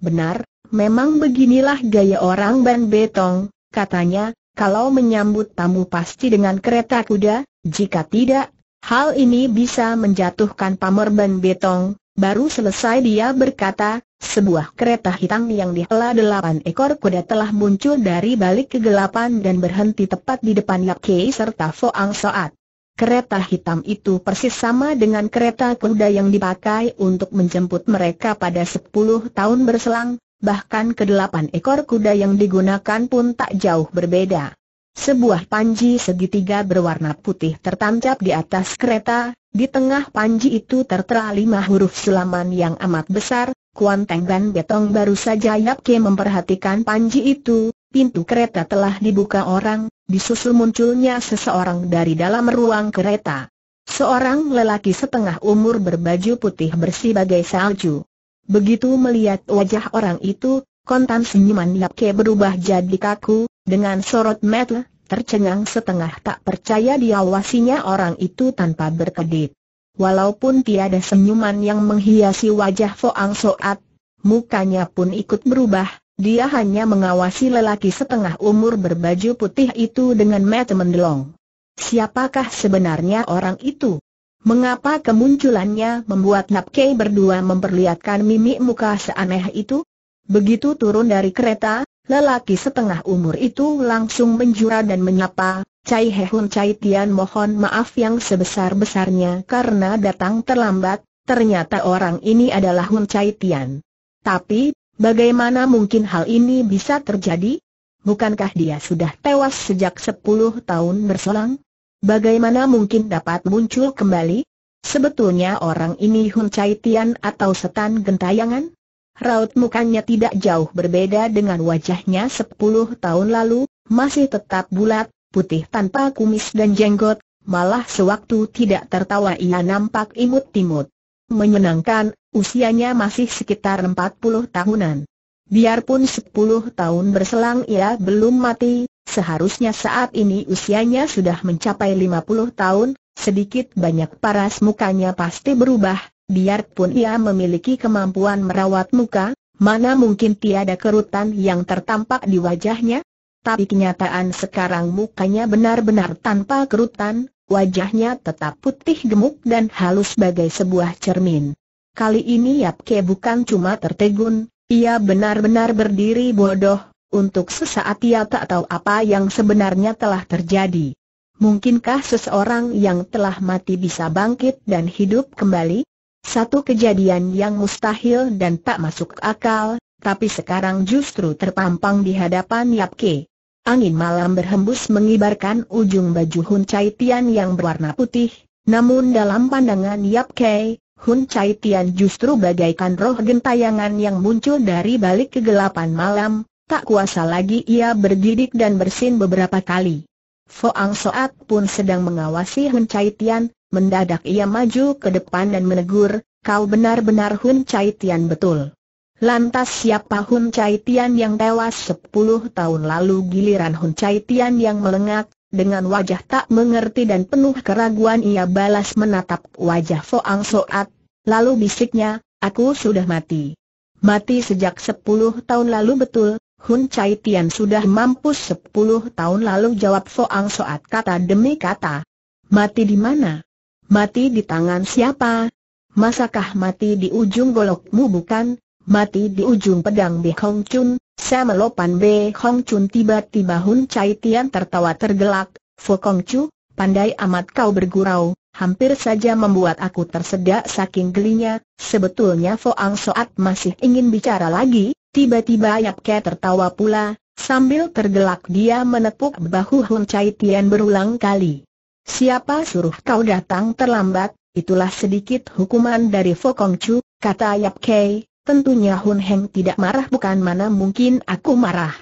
Benar, memang beginilah gaya orang Ban Betong, katanya, kalau menyambut tamu pasti dengan kereta kuda, jika tidak, hal ini bisa menjatuhkan pamer Ban Betong. Baru selesai dia berkata, sebuah kereta hitam yang dihela delapan ekor kuda telah muncul dari balik kegelapan dan berhenti tepat di depan Yap Kei serta Foang Soat. Kereta hitam itu persis sama dengan kereta kuda yang dipakai untuk menjemput mereka pada 10 tahun berselang, bahkan kedelapan ekor kuda yang digunakan pun tak jauh berbeda. Sebuah panji segitiga berwarna putih tertancap di atas kereta, di tengah panji itu tertera lima huruf sulaman yang amat besar, Kuan Teng Ban Betong baru saja Yap Ke memperhatikan panji itu, pintu kereta telah dibuka orang, disusul munculnya seseorang dari dalam ruang kereta. Seorang lelaki setengah umur berbaju putih bersih bagai salju. Begitu melihat wajah orang itu, kontan senyuman Yap Ke berubah jadi kaku, dengan sorot mata tercengang setengah tak percaya diawasinya orang itu tanpa berkedip. Walaupun tiada senyuman yang menghiasi wajah Foang Soat, mukanya pun ikut berubah, dia hanya mengawasi lelaki setengah umur berbaju putih itu dengan mata mendelong. Siapakah sebenarnya orang itu? Mengapa kemunculannya membuat Napkei berdua memperlihatkan mimik muka seaneh itu? Begitu turun dari kereta, lelaki setengah umur itu langsung menjura dan menyapa, Cai Hehun Cai Tian mohon maaf yang sebesar-besarnya karena datang terlambat, ternyata orang ini adalah Hun Cai Tian. Tapi, bagaimana mungkin hal ini bisa terjadi? Bukankah dia sudah tewas sejak 10 tahun berselang? Bagaimana mungkin dapat muncul kembali? Sebetulnya orang ini Hun Cai Tian atau setan gentayangan? Raut mukanya tidak jauh berbeda dengan wajahnya sepuluh tahun lalu, masih tetap bulat, putih tanpa kumis dan jenggot, malah sewaktu tidak tertawa ia nampak imut-imut. Menyenangkan, usianya masih sekitar 40 tahunan. Biarpun 10 tahun berselang ia belum mati, seharusnya saat ini usianya sudah mencapai 50 tahun, sedikit banyak paras mukanya pasti berubah, biarpun ia memiliki kemampuan merawat muka, mana mungkin tiada kerutan yang tertampak di wajahnya? tapi kenyataan sekarang mukanya benar-benar tanpa kerutan, wajahnya tetap putih gemuk dan halus bagai sebuah cermin. Kali ini Yap Ke bukan cuma tertegun, ia benar-benar berdiri bodoh, untuk sesaat ia tak tahu apa yang sebenarnya telah terjadi. Mungkinkah seseorang yang telah mati bisa bangkit dan hidup kembali? Satu kejadian yang mustahil dan tak masuk akal, tapi sekarang justru terpampang di hadapan Yap Ke. Angin malam berhembus mengibarkan ujung baju Hun Chai Tian yang berwarna putih, namun dalam pandangan Yap Kei, Hun Chai Tian justru bagaikan roh gentayangan yang muncul dari balik kegelapan malam, tak kuasa lagi ia bergidik dan bersin beberapa kali. Foang Soat pun sedang mengawasi Hun Chai Tian, mendadak ia maju ke depan dan menegur, kau benar-benar Hun Chai Tian betul. Lantas siapa Hun Chai Tian yang tewas sepuluh tahun lalu giliran Hun Chai Tian yang melengak, dengan wajah tak mengerti dan penuh keraguan ia balas menatap wajah Foang Soat, lalu bisiknya, aku sudah mati. Mati sejak sepuluh tahun lalu betul, Hun Chai Tian sudah mampus sepuluh tahun lalu jawab Foang Soat kata demi kata. Mati di mana? Mati di tangan siapa? Masakah mati di ujung golokmu bukan? mati di ujung pedang Bih Hong Chun, Sam Lopan Hong Chun tiba-tiba Hun Chai Tian tertawa tergelak, Kong Chu, pandai amat kau bergurau, hampir saja membuat aku tersedak saking gelinya, sebetulnya Ang Soat masih ingin bicara lagi, tiba-tiba Yap Ke tertawa pula, sambil tergelak dia menepuk bahu Hun Chai Tian berulang kali. Siapa suruh kau datang terlambat, itulah sedikit hukuman dari Fokong Chu, kata Yap Kei. Tentunya Hun Heng tidak marah bukan mana mungkin aku marah.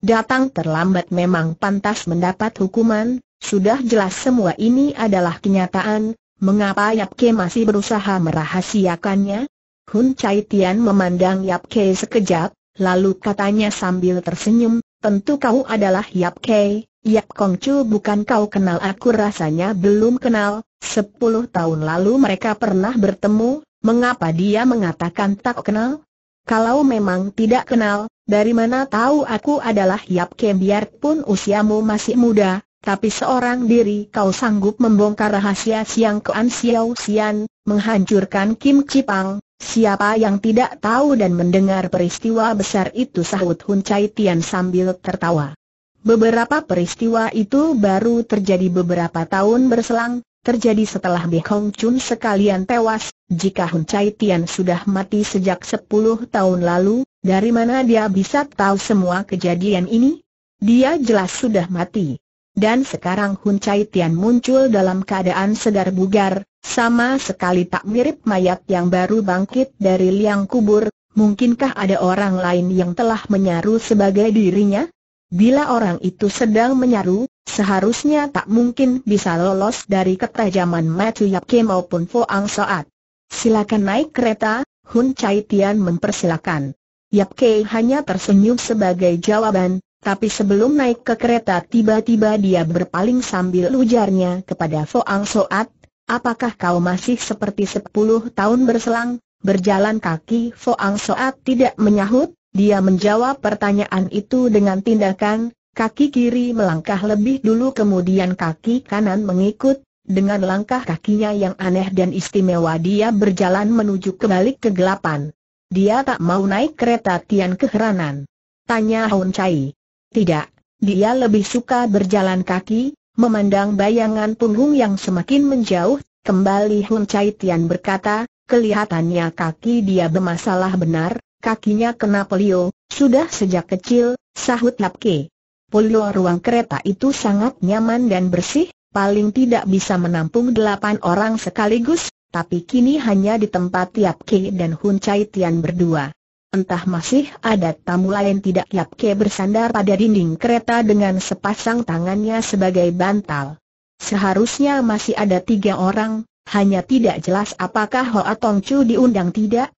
Datang terlambat memang pantas mendapat hukuman, sudah jelas semua ini adalah kenyataan, mengapa Yap Ke masih berusaha merahasiakannya? Hun Chai Tian memandang Yap Ke sekejap, lalu katanya sambil tersenyum, tentu kau adalah Yap Ke, Yap Kong Chu bukan kau kenal aku rasanya belum kenal, sepuluh tahun lalu mereka pernah bertemu, Mengapa dia mengatakan tak kenal? Kalau memang tidak kenal, dari mana tahu aku adalah Yap Kem biarpun usiamu masih muda, tapi seorang diri kau sanggup membongkar rahasia Siang Kean Xiao Xian, menghancurkan Kim Cipang, siapa yang tidak tahu dan mendengar peristiwa besar itu sahut Hun Chai Tian sambil tertawa. Beberapa peristiwa itu baru terjadi beberapa tahun berselang, terjadi setelah Bi Hong Chun sekalian tewas, jika Hun Chai Tian sudah mati sejak 10 tahun lalu, dari mana dia bisa tahu semua kejadian ini? Dia jelas sudah mati. Dan sekarang Hun Chai Tian muncul dalam keadaan segar bugar, sama sekali tak mirip mayat yang baru bangkit dari liang kubur, mungkinkah ada orang lain yang telah menyaru sebagai dirinya? Bila orang itu sedang menyaru, seharusnya tak mungkin bisa lolos dari ketajaman Matthew Yapke maupun Foang Soat. Silakan naik kereta, Hun Chai Tian mempersilakan. Yapke hanya tersenyum sebagai jawaban, tapi sebelum naik ke kereta tiba-tiba dia berpaling sambil ujarnya kepada Foang Soat, apakah kau masih seperti sepuluh tahun berselang, berjalan kaki Foang Soat tidak menyahut, dia menjawab pertanyaan itu dengan tindakan, kaki kiri melangkah lebih dulu kemudian kaki kanan mengikut, dengan langkah kakinya yang aneh dan istimewa dia berjalan menuju kebalik kegelapan. Dia tak mau naik kereta Tian keheranan. Tanya Hon Chai. Tidak, dia lebih suka berjalan kaki, memandang bayangan punggung yang semakin menjauh, kembali Hun Chai Tian berkata, kelihatannya kaki dia bermasalah benar, kakinya kena polio, sudah sejak kecil, sahut Lap Ke. Polio ruang kereta itu sangat nyaman dan bersih, paling tidak bisa menampung delapan orang sekaligus, tapi kini hanya di tempat Tiap Ke dan Hun Chai Tian berdua. Entah masih ada tamu lain tidak Lap Ke bersandar pada dinding kereta dengan sepasang tangannya sebagai bantal. Seharusnya masih ada tiga orang, hanya tidak jelas apakah Hoa Tong Chu diundang tidak,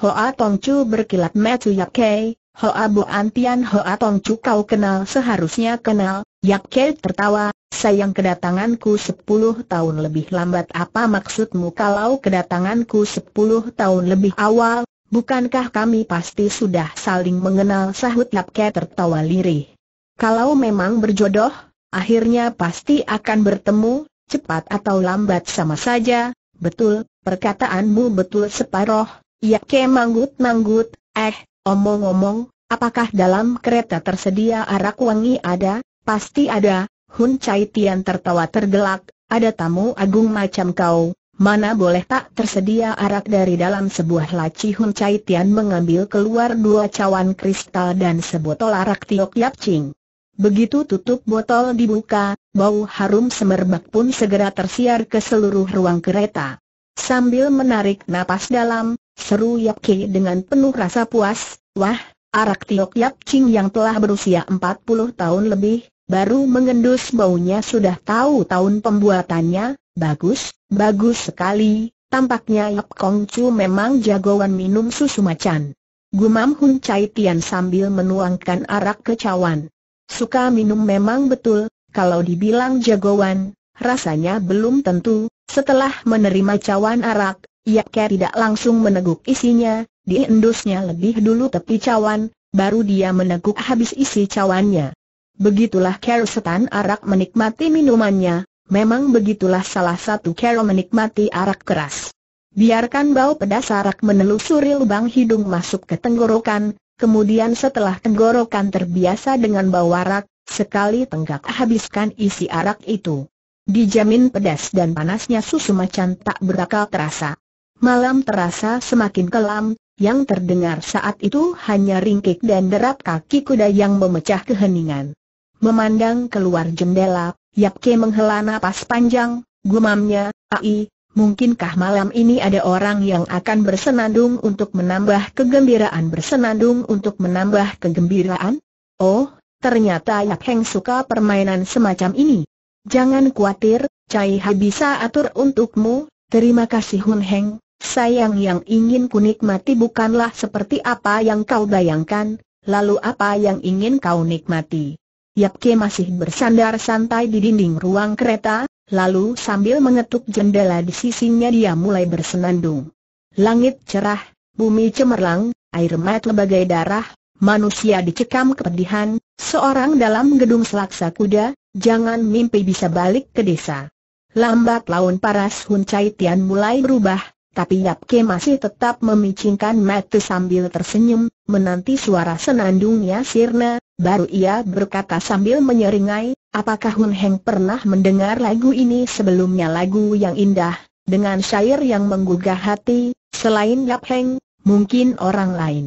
Hoa Tong Chu berkilat metu Yap Kei, Hoa Bu Antian Hoa Tong Chu kau kenal seharusnya kenal, Yap Kei tertawa, sayang kedatanganku sepuluh tahun lebih lambat apa maksudmu kalau kedatanganku sepuluh tahun lebih awal, bukankah kami pasti sudah saling mengenal sahut Yap Kei tertawa lirih. Kalau memang berjodoh, akhirnya pasti akan bertemu, cepat atau lambat sama saja, betul, perkataanmu betul separoh, Ya ke manggut-manggut, eh, omong-omong, apakah dalam kereta tersedia arak wangi ada? Pasti ada, Hun Chai Tian tertawa tergelak, ada tamu agung macam kau, mana boleh tak tersedia arak dari dalam sebuah laci Hun Chai Tian mengambil keluar dua cawan kristal dan sebotol arak tiok yap Ching. Begitu tutup botol dibuka, bau harum semerbak pun segera tersiar ke seluruh ruang kereta. Sambil menarik napas dalam, Seru Yap Ki dengan penuh rasa puas, wah, arak Tiok Yap Ching yang telah berusia 40 tahun lebih, baru mengendus baunya sudah tahu tahun pembuatannya, bagus, bagus sekali, tampaknya Yap Kong Chu memang jagoan minum susu macan. Gumam Hun Chai Tian sambil menuangkan arak ke cawan. Suka minum memang betul, kalau dibilang jagoan, rasanya belum tentu. Setelah menerima cawan arak, ia Ke tidak langsung meneguk isinya, diendusnya lebih dulu tepi cawan, baru dia meneguk habis isi cawannya. Begitulah Kero setan arak menikmati minumannya, memang begitulah salah satu Kero menikmati arak keras. Biarkan bau pedas arak menelusuri lubang hidung masuk ke tenggorokan, kemudian setelah tenggorokan terbiasa dengan bau arak, sekali tenggak habiskan isi arak itu. Dijamin pedas dan panasnya susu macan tak berakal terasa. Malam terasa semakin kelam, yang terdengar saat itu hanya ringkik dan derap kaki kuda yang memecah keheningan. Memandang keluar jendela, Yapke menghela napas panjang, gumamnya, Ai, mungkinkah malam ini ada orang yang akan bersenandung untuk menambah kegembiraan bersenandung untuk menambah kegembiraan? Oh, ternyata Yap Heng suka permainan semacam ini. Jangan khawatir, Cai Ha bisa atur untukmu, terima kasih Hun Heng, Sayang yang ingin kunikmati bukanlah seperti apa yang kau bayangkan, lalu apa yang ingin kau nikmati? Yapke masih bersandar santai di dinding ruang kereta, lalu sambil mengetuk jendela di sisinya dia mulai bersenandung. Langit cerah, bumi cemerlang, air mat lebagai darah, manusia dicekam kepedihan, seorang dalam gedung selaksa kuda, jangan mimpi bisa balik ke desa. Lambat laun paras Hun Cai Tian mulai berubah, tapi Yap Ke masih tetap memicingkan mata sambil tersenyum, menanti suara senandungnya sirna, baru ia berkata sambil menyeringai, apakah Hun Heng pernah mendengar lagu ini sebelumnya lagu yang indah, dengan syair yang menggugah hati, selain Yap Heng, mungkin orang lain.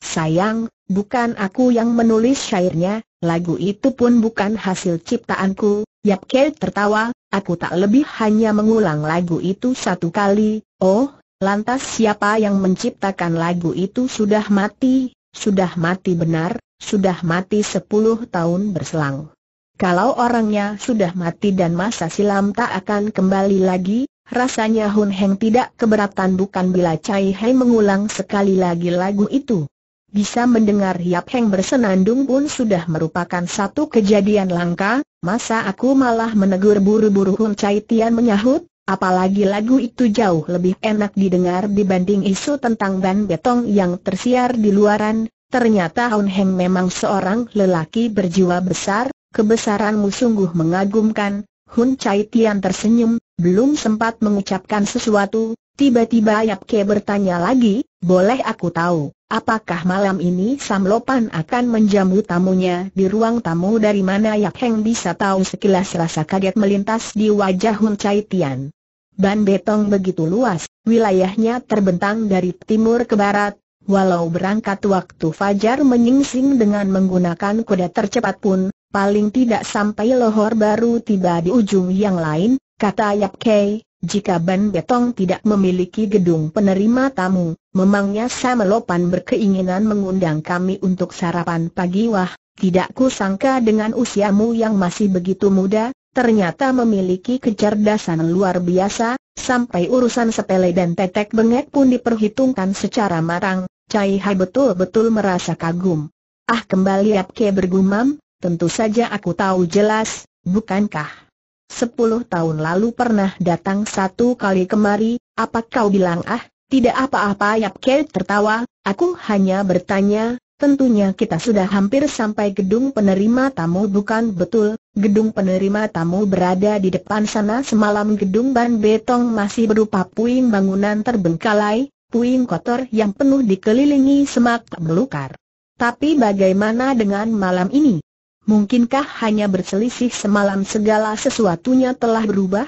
Sayang, bukan aku yang menulis syairnya, lagu itu pun bukan hasil ciptaanku, Yap Kei tertawa, aku tak lebih hanya mengulang lagu itu satu kali, oh, lantas siapa yang menciptakan lagu itu sudah mati, sudah mati benar, sudah mati sepuluh tahun berselang. Kalau orangnya sudah mati dan masa silam tak akan kembali lagi, rasanya Hun Heng tidak keberatan bukan bila Cai Hei mengulang sekali lagi lagu itu bisa mendengar Yap Heng bersenandung pun sudah merupakan satu kejadian langka, masa aku malah menegur buru-buru Hun Chai Tian menyahut, apalagi lagu itu jauh lebih enak didengar dibanding isu tentang ban betong yang tersiar di luaran, ternyata Hun Heng memang seorang lelaki berjiwa besar, kebesaranmu sungguh mengagumkan, Hun Chai Tian tersenyum, belum sempat mengucapkan sesuatu, tiba-tiba Yap Ke bertanya lagi, boleh aku tahu? Apakah malam ini Samlopan akan menjamu tamunya di ruang tamu dari mana Yak Heng bisa tahu sekilas rasa kaget melintas di wajah Hun Chai Tian. Ban Betong begitu luas, wilayahnya terbentang dari timur ke barat, walau berangkat waktu Fajar menyingsing dengan menggunakan kuda tercepat pun, paling tidak sampai Lohor baru tiba di ujung yang lain, kata Yap Kei, jika Ban Betong tidak memiliki gedung penerima tamu, memangnya Samelopan berkeinginan mengundang kami untuk sarapan pagi wah, tidak kusangka dengan usiamu yang masih begitu muda, ternyata memiliki kecerdasan luar biasa, sampai urusan sepele dan tetek bengek pun diperhitungkan secara marang, Cai Hai betul-betul merasa kagum. Ah kembali Apke bergumam, tentu saja aku tahu jelas, bukankah? Sepuluh tahun lalu pernah datang satu kali kemari, apa kau bilang ah, tidak apa-apa Yap Ke tertawa, aku hanya bertanya, tentunya kita sudah hampir sampai gedung penerima tamu bukan betul, gedung penerima tamu berada di depan sana semalam gedung ban betong masih berupa puing bangunan terbengkalai, puing kotor yang penuh dikelilingi semak belukar. Tapi bagaimana dengan malam ini? Mungkinkah hanya berselisih semalam segala sesuatunya telah berubah?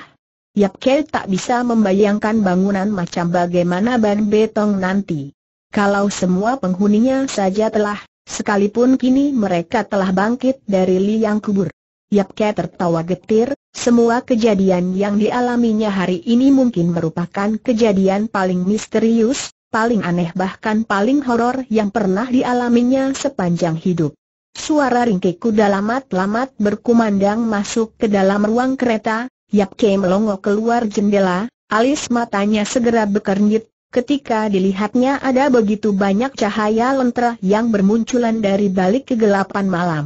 Yap Kei tak bisa membayangkan bangunan macam bagaimana ban betong nanti. Kalau semua penghuninya saja telah, sekalipun kini mereka telah bangkit dari liang kubur. Yap Kei tertawa getir, semua kejadian yang dialaminya hari ini mungkin merupakan kejadian paling misterius, paling aneh bahkan paling horor yang pernah dialaminya sepanjang hidup. Suara ringkiku dalamat, lamat berkumandang masuk ke dalam ruang kereta, Yap Ke melongo keluar jendela, alis matanya segera berkernyit, ketika dilihatnya ada begitu banyak cahaya lentera yang bermunculan dari balik kegelapan malam.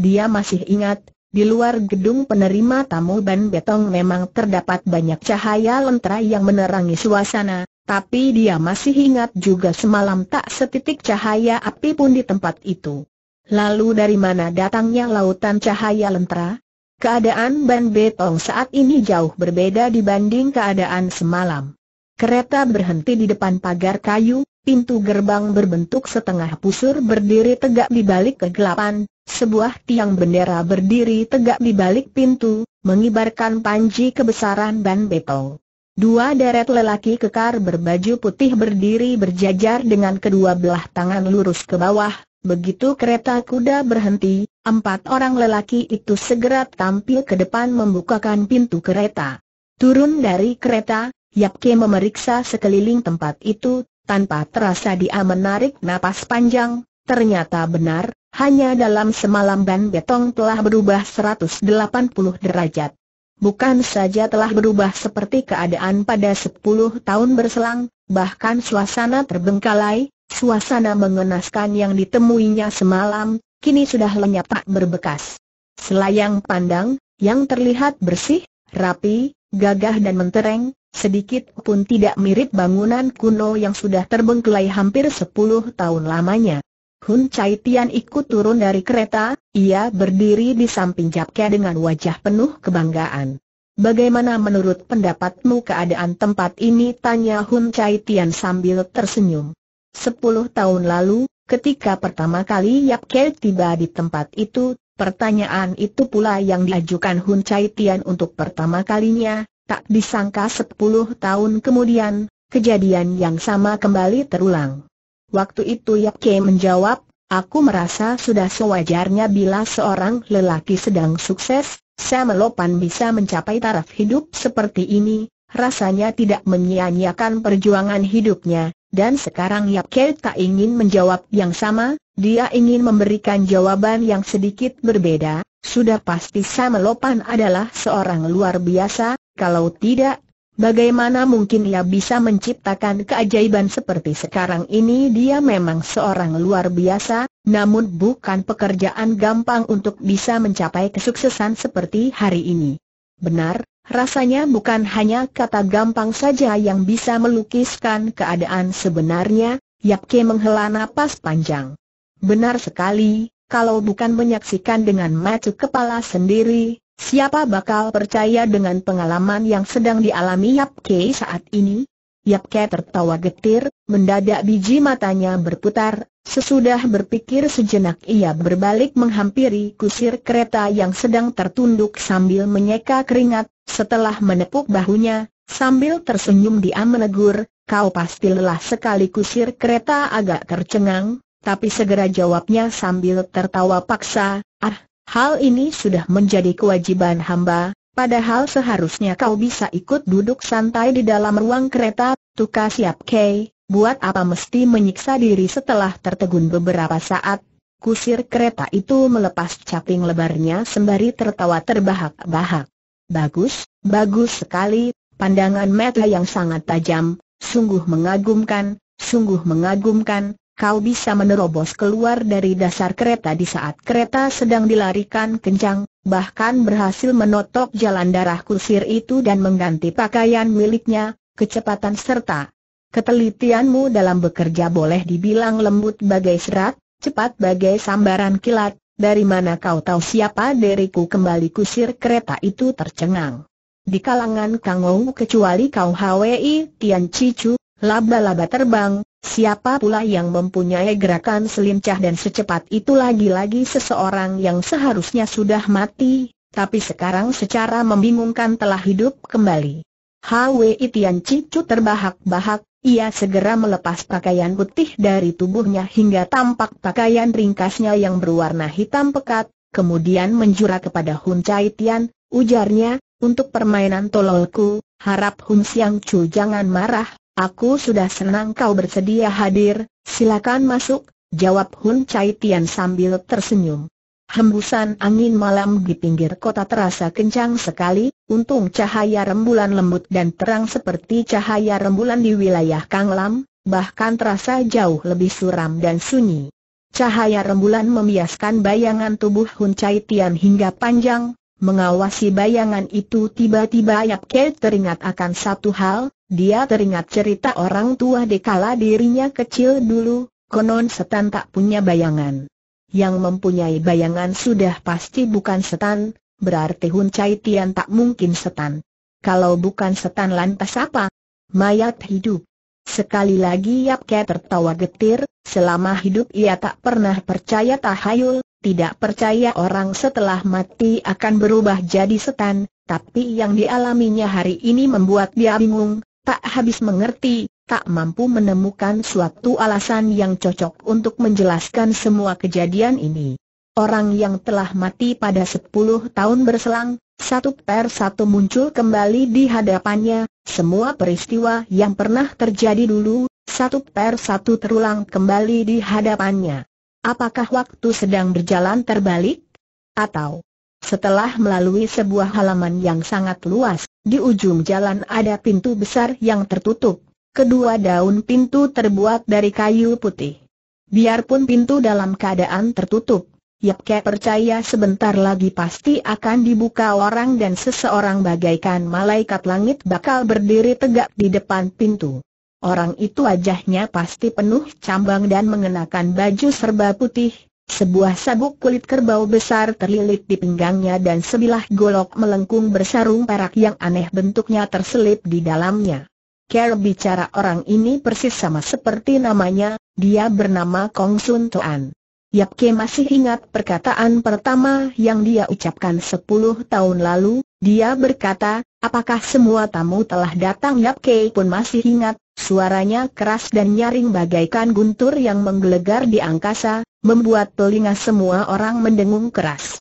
Dia masih ingat, di luar gedung penerima tamu Ban Betong memang terdapat banyak cahaya lentera yang menerangi suasana, tapi dia masih ingat juga semalam tak setitik cahaya api pun di tempat itu. Lalu dari mana datangnya lautan cahaya lentera? Keadaan Ban Betong saat ini jauh berbeda dibanding keadaan semalam. Kereta berhenti di depan pagar kayu, pintu gerbang berbentuk setengah pusur berdiri tegak di balik kegelapan, sebuah tiang bendera berdiri tegak di balik pintu, mengibarkan panji kebesaran Ban Betong. Dua deret lelaki kekar berbaju putih berdiri berjajar dengan kedua belah tangan lurus ke bawah, Begitu kereta kuda berhenti, empat orang lelaki itu segera tampil ke depan membukakan pintu kereta. Turun dari kereta, Yapke memeriksa sekeliling tempat itu, tanpa terasa dia menarik napas panjang, ternyata benar, hanya dalam semalam ban betong telah berubah 180 derajat. Bukan saja telah berubah seperti keadaan pada 10 tahun berselang, bahkan suasana terbengkalai, Suasana mengenaskan yang ditemuinya semalam, kini sudah lenyap tak berbekas. Selayang pandang, yang terlihat bersih, rapi, gagah dan mentereng, sedikit pun tidak mirip bangunan kuno yang sudah terbengkelai hampir sepuluh tahun lamanya. Hun Chai Tian ikut turun dari kereta, ia berdiri di samping Japke dengan wajah penuh kebanggaan. Bagaimana menurut pendapatmu keadaan tempat ini? Tanya Hun Chai Tian sambil tersenyum. Sepuluh tahun lalu, ketika pertama kali Yap Kei tiba di tempat itu, pertanyaan itu pula yang diajukan Hun Chai Tian untuk pertama kalinya, tak disangka sepuluh tahun kemudian, kejadian yang sama kembali terulang. Waktu itu Yap Kei menjawab, aku merasa sudah sewajarnya bila seorang lelaki sedang sukses, saya Lopan bisa mencapai taraf hidup seperti ini, rasanya tidak menyia-nyiakan perjuangan hidupnya, dan sekarang Yap Kei tak ingin menjawab yang sama, dia ingin memberikan jawaban yang sedikit berbeda, sudah pasti Samelopan adalah seorang luar biasa, kalau tidak, bagaimana mungkin ia bisa menciptakan keajaiban seperti sekarang ini dia memang seorang luar biasa, namun bukan pekerjaan gampang untuk bisa mencapai kesuksesan seperti hari ini. Benar, Rasanya bukan hanya kata gampang saja yang bisa melukiskan keadaan sebenarnya, Yapke menghela napas panjang. Benar sekali, kalau bukan menyaksikan dengan mata kepala sendiri, siapa bakal percaya dengan pengalaman yang sedang dialami Yapke saat ini? Yapke tertawa getir, mendadak biji matanya berputar, Sesudah berpikir sejenak ia berbalik menghampiri kusir kereta yang sedang tertunduk sambil menyeka keringat, setelah menepuk bahunya, sambil tersenyum dia menegur, kau pasti lelah sekali kusir kereta agak tercengang, tapi segera jawabnya sambil tertawa paksa, ah, hal ini sudah menjadi kewajiban hamba, padahal seharusnya kau bisa ikut duduk santai di dalam ruang kereta, tukas siap kei, buat apa mesti menyiksa diri setelah tertegun beberapa saat? Kusir kereta itu melepas caping lebarnya sembari tertawa terbahak-bahak. Bagus, bagus sekali, pandangan mata yang sangat tajam, sungguh mengagumkan, sungguh mengagumkan, kau bisa menerobos keluar dari dasar kereta di saat kereta sedang dilarikan kencang, bahkan berhasil menotok jalan darah kusir itu dan mengganti pakaian miliknya, kecepatan serta Ketelitianmu dalam bekerja boleh dibilang lembut bagai serat, cepat bagai sambaran kilat, dari mana kau tahu siapa diriku kembali kusir kereta itu tercengang. Di kalangan Kang Ong kecuali kau Hwi Tian Cicu, laba-laba terbang, siapa pula yang mempunyai gerakan selincah dan secepat itu lagi-lagi seseorang yang seharusnya sudah mati, tapi sekarang secara membingungkan telah hidup kembali. Hwi Tian Cicu terbahak-bahak, ia segera melepas pakaian putih dari tubuhnya hingga tampak pakaian ringkasnya yang berwarna hitam pekat, kemudian menjura kepada Hun Chai Tian, ujarnya, untuk permainan tololku, harap Hun Siang Chu jangan marah, aku sudah senang kau bersedia hadir, silakan masuk, jawab Hun Chai Tian sambil tersenyum. Hembusan angin malam di pinggir kota terasa kencang sekali, untung cahaya rembulan lembut dan terang seperti cahaya rembulan di wilayah Kanglam, bahkan terasa jauh lebih suram dan sunyi. Cahaya rembulan membiaskan bayangan tubuh Hun Chai Tian hingga panjang, mengawasi bayangan itu tiba-tiba Yap Ke teringat akan satu hal, dia teringat cerita orang tua dekala dirinya kecil dulu, konon setan tak punya bayangan yang mempunyai bayangan sudah pasti bukan setan, berarti Hun Chai Tian tak mungkin setan. Kalau bukan setan lantas apa? Mayat hidup. Sekali lagi Yap Ke tertawa getir, selama hidup ia tak pernah percaya tahayul, tidak percaya orang setelah mati akan berubah jadi setan, tapi yang dialaminya hari ini membuat dia bingung, tak habis mengerti, tak mampu menemukan suatu alasan yang cocok untuk menjelaskan semua kejadian ini. Orang yang telah mati pada 10 tahun berselang, satu per satu muncul kembali di hadapannya, semua peristiwa yang pernah terjadi dulu, satu per satu terulang kembali di hadapannya. Apakah waktu sedang berjalan terbalik? Atau setelah melalui sebuah halaman yang sangat luas, di ujung jalan ada pintu besar yang tertutup. Kedua daun pintu terbuat dari kayu putih. Biarpun pintu dalam keadaan tertutup, Yapke percaya sebentar lagi pasti akan dibuka orang dan seseorang bagaikan malaikat langit bakal berdiri tegak di depan pintu. Orang itu wajahnya pasti penuh cambang dan mengenakan baju serba putih, sebuah sabuk kulit kerbau besar terlilit di pinggangnya dan sebilah golok melengkung bersarung perak yang aneh bentuknya terselip di dalamnya. Cara bicara orang ini persis sama seperti namanya, dia bernama Kong Sun Toan. Yap Ke masih ingat perkataan pertama yang dia ucapkan sepuluh tahun lalu, dia berkata, apakah semua tamu telah datang Yap Ke pun masih ingat, suaranya keras dan nyaring bagaikan guntur yang menggelegar di angkasa, membuat telinga semua orang mendengung keras.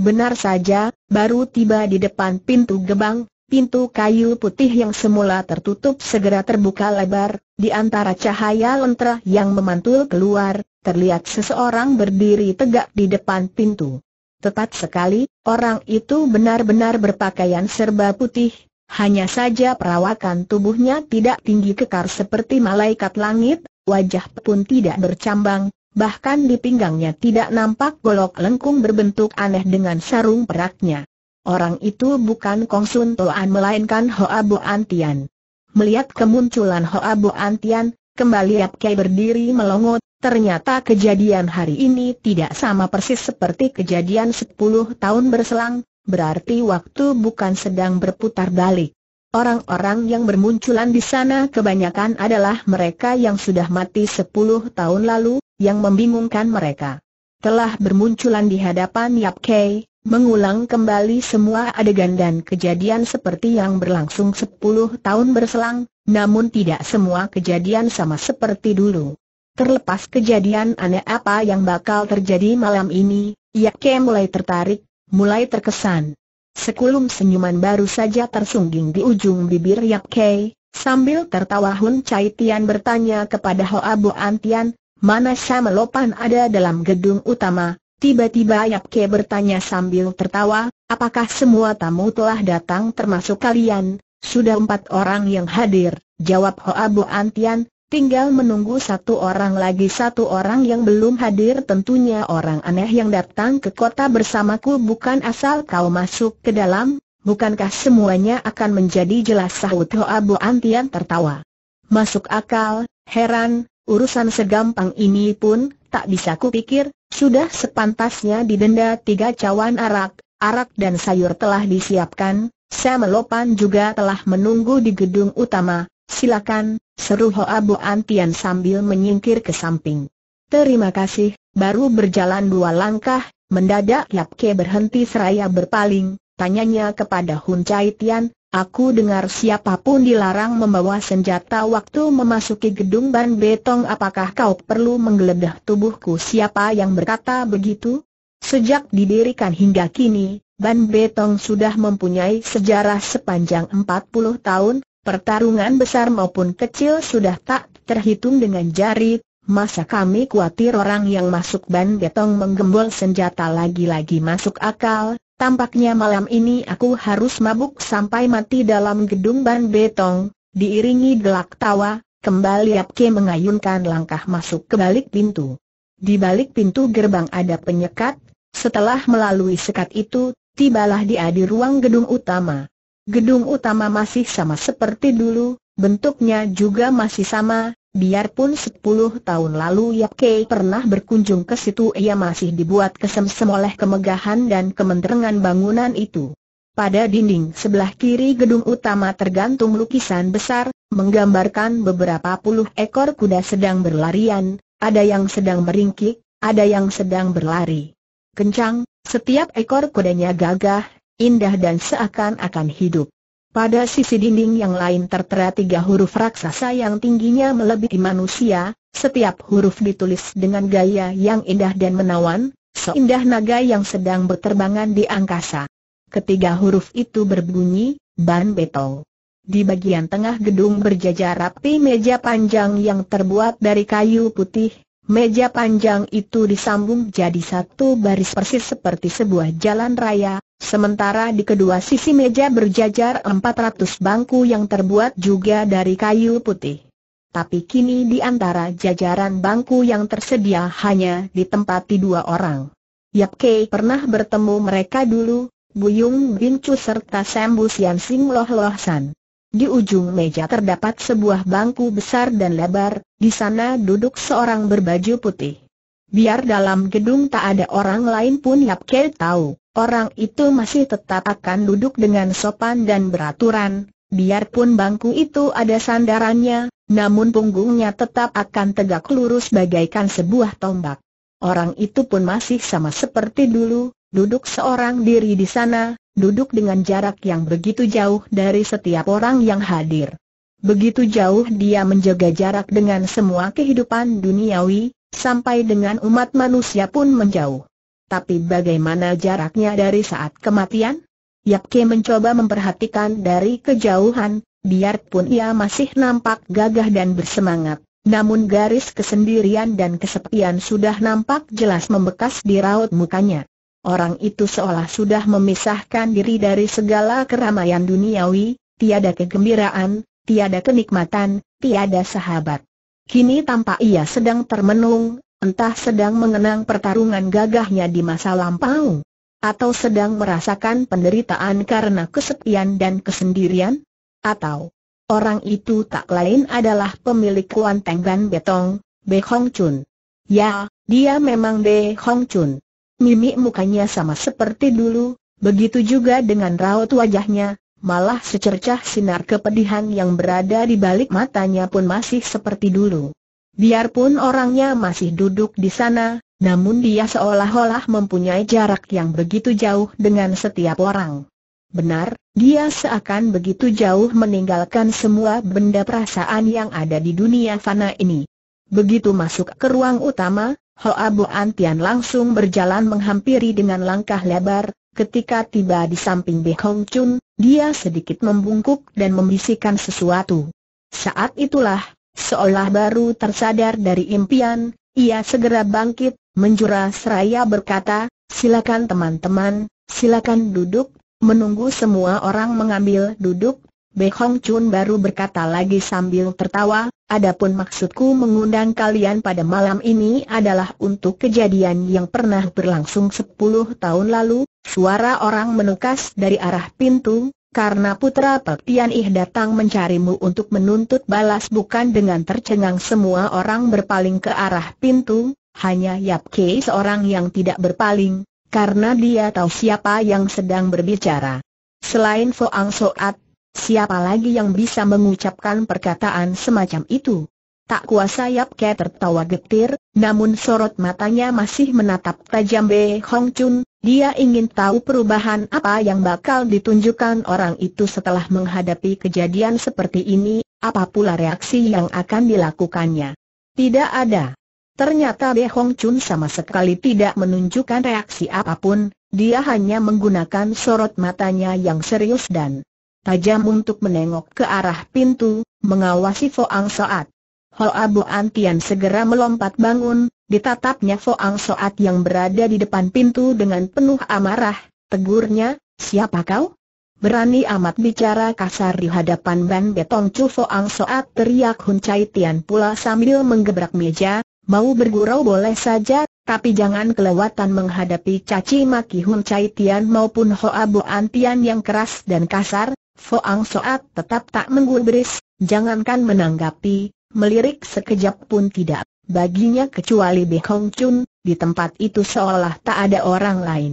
Benar saja, baru tiba di depan pintu gebang, pintu kayu putih yang semula tertutup segera terbuka lebar, di antara cahaya lentera yang memantul keluar, terlihat seseorang berdiri tegak di depan pintu. Tepat sekali, orang itu benar-benar berpakaian serba putih, hanya saja perawakan tubuhnya tidak tinggi kekar seperti malaikat langit, wajah pun tidak bercambang, bahkan di pinggangnya tidak nampak golok lengkung berbentuk aneh dengan sarung peraknya. Orang itu bukan Kong Sun Toan melainkan Hoa Boan Tian. Melihat kemunculan Hoa Boan Tian, kembali Yap Kei berdiri melongot, ternyata kejadian hari ini tidak sama persis seperti kejadian 10 tahun berselang, berarti waktu bukan sedang berputar balik. Orang-orang yang bermunculan di sana kebanyakan adalah mereka yang sudah mati 10 tahun lalu, yang membingungkan mereka. Telah bermunculan di hadapan Yap Kei, mengulang kembali semua adegan dan kejadian seperti yang berlangsung 10 tahun berselang, namun tidak semua kejadian sama seperti dulu. Terlepas kejadian aneh apa yang bakal terjadi malam ini, Yake mulai tertarik, mulai terkesan. Sekulum senyuman baru saja tersungging di ujung bibir Yake, sambil tertawa Hun Chai Tian bertanya kepada Hoa Bo Antian, mana Samelopan ada dalam gedung utama, Tiba-tiba Yap Ke bertanya sambil tertawa, apakah semua tamu telah datang termasuk kalian? Sudah empat orang yang hadir, jawab Hoa Bu Antian, tinggal menunggu satu orang lagi satu orang yang belum hadir tentunya orang aneh yang datang ke kota bersamaku bukan asal kau masuk ke dalam, bukankah semuanya akan menjadi jelas sahut Hoa Bu Antian tertawa. Masuk akal, heran, urusan segampang ini pun tak bisa kupikir, sudah sepantasnya didenda tiga cawan arak, arak dan sayur telah disiapkan, Samelopan juga telah menunggu di gedung utama, silakan, seru Hoa Bu Antian sambil menyingkir ke samping. Terima kasih, baru berjalan dua langkah, mendadak Yap Ke berhenti seraya berpaling, tanyanya kepada Hun Cai Tian, Aku dengar siapapun dilarang membawa senjata waktu memasuki gedung ban betong apakah kau perlu menggeledah tubuhku siapa yang berkata begitu? Sejak didirikan hingga kini, ban betong sudah mempunyai sejarah sepanjang 40 tahun, pertarungan besar maupun kecil sudah tak terhitung dengan jari, Masa kami khawatir orang yang masuk ban betong menggembol senjata lagi-lagi masuk akal, Tampaknya malam ini aku harus mabuk sampai mati dalam gedung ban betong, diiringi gelak tawa, kembali Apke mengayunkan langkah masuk ke balik pintu. Di balik pintu gerbang ada penyekat, setelah melalui sekat itu, tibalah dia di ruang gedung utama. Gedung utama masih sama seperti dulu, bentuknya juga masih sama, Biarpun sepuluh tahun lalu Yap Kei pernah berkunjung ke situ ia masih dibuat kesemsem oleh kemegahan dan kementerangan bangunan itu. Pada dinding sebelah kiri gedung utama tergantung lukisan besar, menggambarkan beberapa puluh ekor kuda sedang berlarian, ada yang sedang meringkik, ada yang sedang berlari. Kencang, setiap ekor kudanya gagah, indah dan seakan-akan hidup. Pada sisi dinding yang lain tertera tiga huruf raksasa yang tingginya melebihi manusia, setiap huruf ditulis dengan gaya yang indah dan menawan, seindah naga yang sedang berterbangan di angkasa. Ketiga huruf itu berbunyi, Ban Betol. Di bagian tengah gedung berjajar rapi meja panjang yang terbuat dari kayu putih, meja panjang itu disambung jadi satu baris persis seperti sebuah jalan raya, Sementara di kedua sisi meja berjajar 400 bangku yang terbuat juga dari kayu putih. Tapi kini di antara jajaran bangku yang tersedia hanya ditempati dua orang. Yap Kei pernah bertemu mereka dulu, Buyung Chu serta Sambu Sian Sing Loh Loh San. Di ujung meja terdapat sebuah bangku besar dan lebar, di sana duduk seorang berbaju putih. Biar dalam gedung tak ada orang lain pun Yap Kei tahu Orang itu masih tetap akan duduk dengan sopan dan beraturan, biarpun bangku itu ada sandarannya, namun punggungnya tetap akan tegak lurus bagaikan sebuah tombak. Orang itu pun masih sama seperti dulu, duduk seorang diri di sana, duduk dengan jarak yang begitu jauh dari setiap orang yang hadir. Begitu jauh dia menjaga jarak dengan semua kehidupan duniawi, sampai dengan umat manusia pun menjauh. Tapi bagaimana jaraknya dari saat kematian? Yapke mencoba memperhatikan dari kejauhan, biarpun ia masih nampak gagah dan bersemangat. Namun garis kesendirian dan kesepian sudah nampak jelas membekas di raut mukanya. Orang itu seolah sudah memisahkan diri dari segala keramaian duniawi, tiada kegembiraan, tiada kenikmatan, tiada sahabat. Kini tampak ia sedang termenung, Entah sedang mengenang pertarungan gagahnya di masa lampau, atau sedang merasakan penderitaan karena kesepian dan kesendirian, atau orang itu tak lain adalah pemilik Kuan Teng Betong, Be Hong Chun. Ya, dia memang Be Hong Chun. Mimik mukanya sama seperti dulu, begitu juga dengan raut wajahnya, malah secercah sinar kepedihan yang berada di balik matanya pun masih seperti dulu. Biarpun orangnya masih duduk di sana, namun dia seolah-olah mempunyai jarak yang begitu jauh dengan setiap orang. Benar, dia seakan begitu jauh meninggalkan semua benda perasaan yang ada di dunia fana ini. Begitu masuk ke ruang utama, Hoa Abu Antian langsung berjalan menghampiri dengan langkah lebar, ketika tiba di samping Be Hong Chun, dia sedikit membungkuk dan membisikkan sesuatu. Saat itulah, Seolah baru tersadar dari impian, ia segera bangkit, menjura seraya berkata, silakan teman-teman, silakan duduk, menunggu semua orang mengambil duduk. Be Hong Chun baru berkata lagi sambil tertawa, adapun maksudku mengundang kalian pada malam ini adalah untuk kejadian yang pernah berlangsung sepuluh tahun lalu, suara orang menukas dari arah pintu, karena putra Pek Tian Ih datang mencarimu untuk menuntut balas bukan dengan tercengang semua orang berpaling ke arah pintu, hanya Yap Kei seorang yang tidak berpaling, karena dia tahu siapa yang sedang berbicara. Selain Foang Soat, siapa lagi yang bisa mengucapkan perkataan semacam itu? Tak kuasa Yap Ke tertawa getir, namun sorot matanya masih menatap tajam Be Hong Chun, dia ingin tahu perubahan apa yang bakal ditunjukkan orang itu setelah menghadapi kejadian seperti ini, apa pula reaksi yang akan dilakukannya. Tidak ada. Ternyata Be Hong Chun sama sekali tidak menunjukkan reaksi apapun, dia hanya menggunakan sorot matanya yang serius dan tajam untuk menengok ke arah pintu, mengawasi Foang Soat. Ho Abu Antian segera melompat bangun, ditatapnya Foang Soat yang berada di depan pintu dengan penuh amarah, tegurnya, siapa kau? Berani amat bicara kasar di hadapan Ban Betong Chu Foang Soat teriak Hun Chai Tian pula sambil menggebrak meja, mau bergurau boleh saja, tapi jangan kelewatan menghadapi caci maki Hun Chai Tian maupun Ho Abu Antian yang keras dan kasar, Foang Soat tetap tak menggubris, jangankan menanggapi, melirik sekejap pun tidak. Baginya kecuali Be Hong Chun, di tempat itu seolah tak ada orang lain.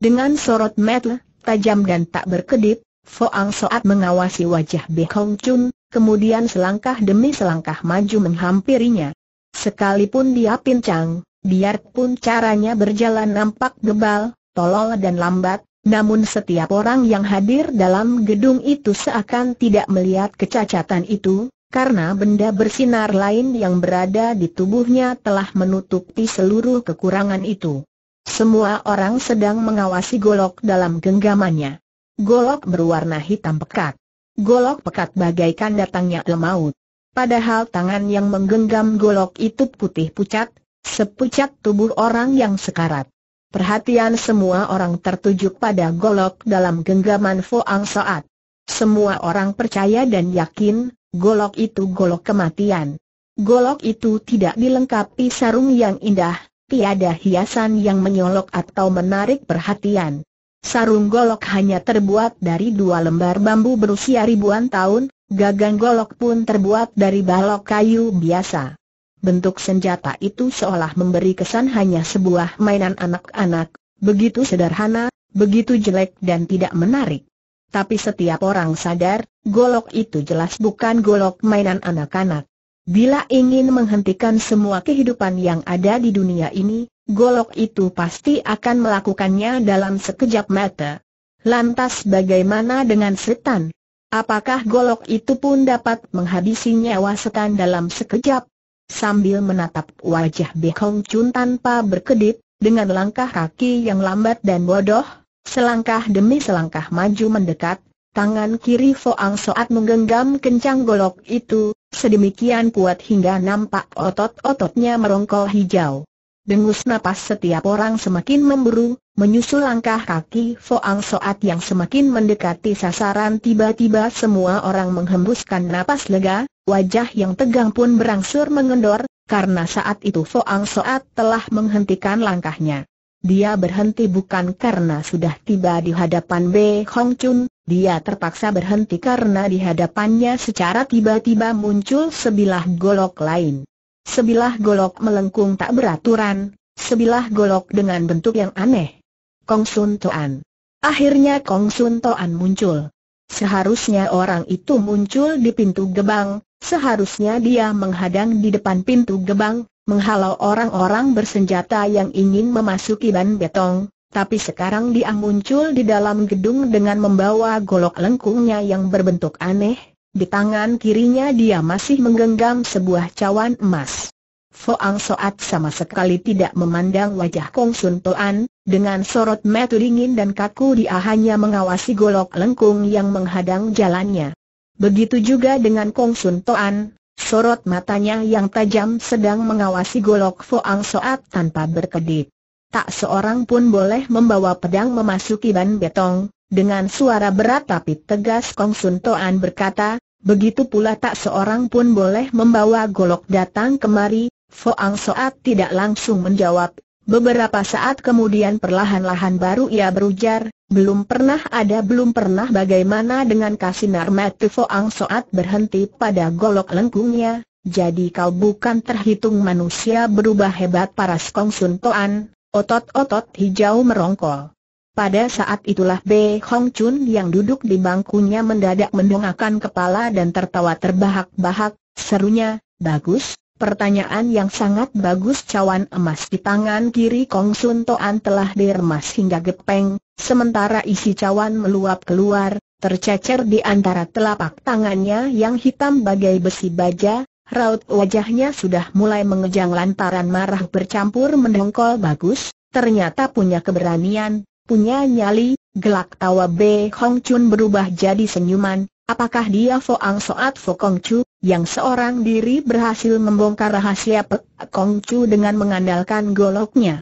Dengan sorot mata tajam dan tak berkedip, Foang Soat mengawasi wajah Be Hong Chun, kemudian selangkah demi selangkah maju menghampirinya. Sekalipun dia pincang, biarpun caranya berjalan nampak gebal, tolol dan lambat, namun setiap orang yang hadir dalam gedung itu seakan tidak melihat kecacatan itu, karena benda bersinar lain yang berada di tubuhnya telah menutupi seluruh kekurangan itu. Semua orang sedang mengawasi golok dalam genggamannya. Golok berwarna hitam pekat. Golok pekat bagaikan datangnya maut. Padahal tangan yang menggenggam golok itu putih pucat, sepucat tubuh orang yang sekarat. Perhatian semua orang tertuju pada golok dalam genggaman Foang Soat. Semua orang percaya dan yakin, Golok itu golok kematian. Golok itu tidak dilengkapi sarung yang indah, tiada hiasan yang menyolok atau menarik perhatian. Sarung golok hanya terbuat dari dua lembar bambu berusia ribuan tahun, gagang golok pun terbuat dari balok kayu biasa. Bentuk senjata itu seolah memberi kesan hanya sebuah mainan anak-anak, begitu sederhana, begitu jelek dan tidak menarik. Tapi setiap orang sadar, golok itu jelas bukan golok mainan anak-anak. Bila ingin menghentikan semua kehidupan yang ada di dunia ini, golok itu pasti akan melakukannya dalam sekejap mata. Lantas bagaimana dengan setan? Apakah golok itu pun dapat menghabisi nyawa setan dalam sekejap? Sambil menatap wajah Behong Chun tanpa berkedip, dengan langkah kaki yang lambat dan bodoh, Selangkah demi selangkah maju mendekat, tangan kiri Foang Soat menggenggam kencang golok itu, sedemikian kuat hingga nampak otot-ototnya merongkol hijau. Dengus napas setiap orang semakin memburu, menyusul langkah kaki Foang Soat yang semakin mendekati sasaran tiba-tiba semua orang menghembuskan napas lega, wajah yang tegang pun berangsur mengendor, karena saat itu Foang Soat telah menghentikan langkahnya. Dia berhenti bukan karena sudah tiba di hadapan B. Hong Chun, dia terpaksa berhenti karena di hadapannya secara tiba-tiba muncul sebilah golok lain. Sebilah golok melengkung tak beraturan, sebilah golok dengan bentuk yang aneh. Kong Sun Toan. Akhirnya Kong Sun Toan muncul. Seharusnya orang itu muncul di pintu gebang, seharusnya dia menghadang di depan pintu gebang, menghalau orang-orang bersenjata yang ingin memasuki ban betong, tapi sekarang dia muncul di dalam gedung dengan membawa golok lengkungnya yang berbentuk aneh, di tangan kirinya dia masih menggenggam sebuah cawan emas. Foang Soat sama sekali tidak memandang wajah Kong Sun Toan, dengan sorot mata dingin dan kaku dia hanya mengawasi golok lengkung yang menghadang jalannya. Begitu juga dengan Kong Sun Toan, Sorot matanya yang tajam sedang mengawasi golok Foang Soat tanpa berkedip. Tak seorang pun boleh membawa pedang memasuki ban betong, dengan suara berat tapi tegas Kong Sun Toan berkata, begitu pula tak seorang pun boleh membawa golok datang kemari, Foang Soat tidak langsung menjawab. Beberapa saat kemudian perlahan-lahan baru ia berujar, belum pernah ada belum pernah bagaimana dengan kasinar Matu Foang Soat berhenti pada golok lengkungnya, jadi kau bukan terhitung manusia berubah hebat para Skong Sun Toan, otot-otot hijau merongkol. Pada saat itulah Be Hong Chun yang duduk di bangkunya mendadak mendongakkan kepala dan tertawa terbahak-bahak, serunya, bagus, pertanyaan yang sangat bagus cawan emas di tangan kiri Kong Sun Toan telah diremas hingga gepeng, Sementara isi cawan meluap keluar, tercecer di antara telapak tangannya yang hitam bagai besi baja, raut wajahnya sudah mulai mengejang lantaran marah bercampur mendengkol bagus, ternyata punya keberanian, punya nyali, gelak tawa B. Hong Chun berubah jadi senyuman, apakah dia Foang Soat Fo Kong Chu, yang seorang diri berhasil membongkar rahasia Pek Kong Chu dengan mengandalkan goloknya.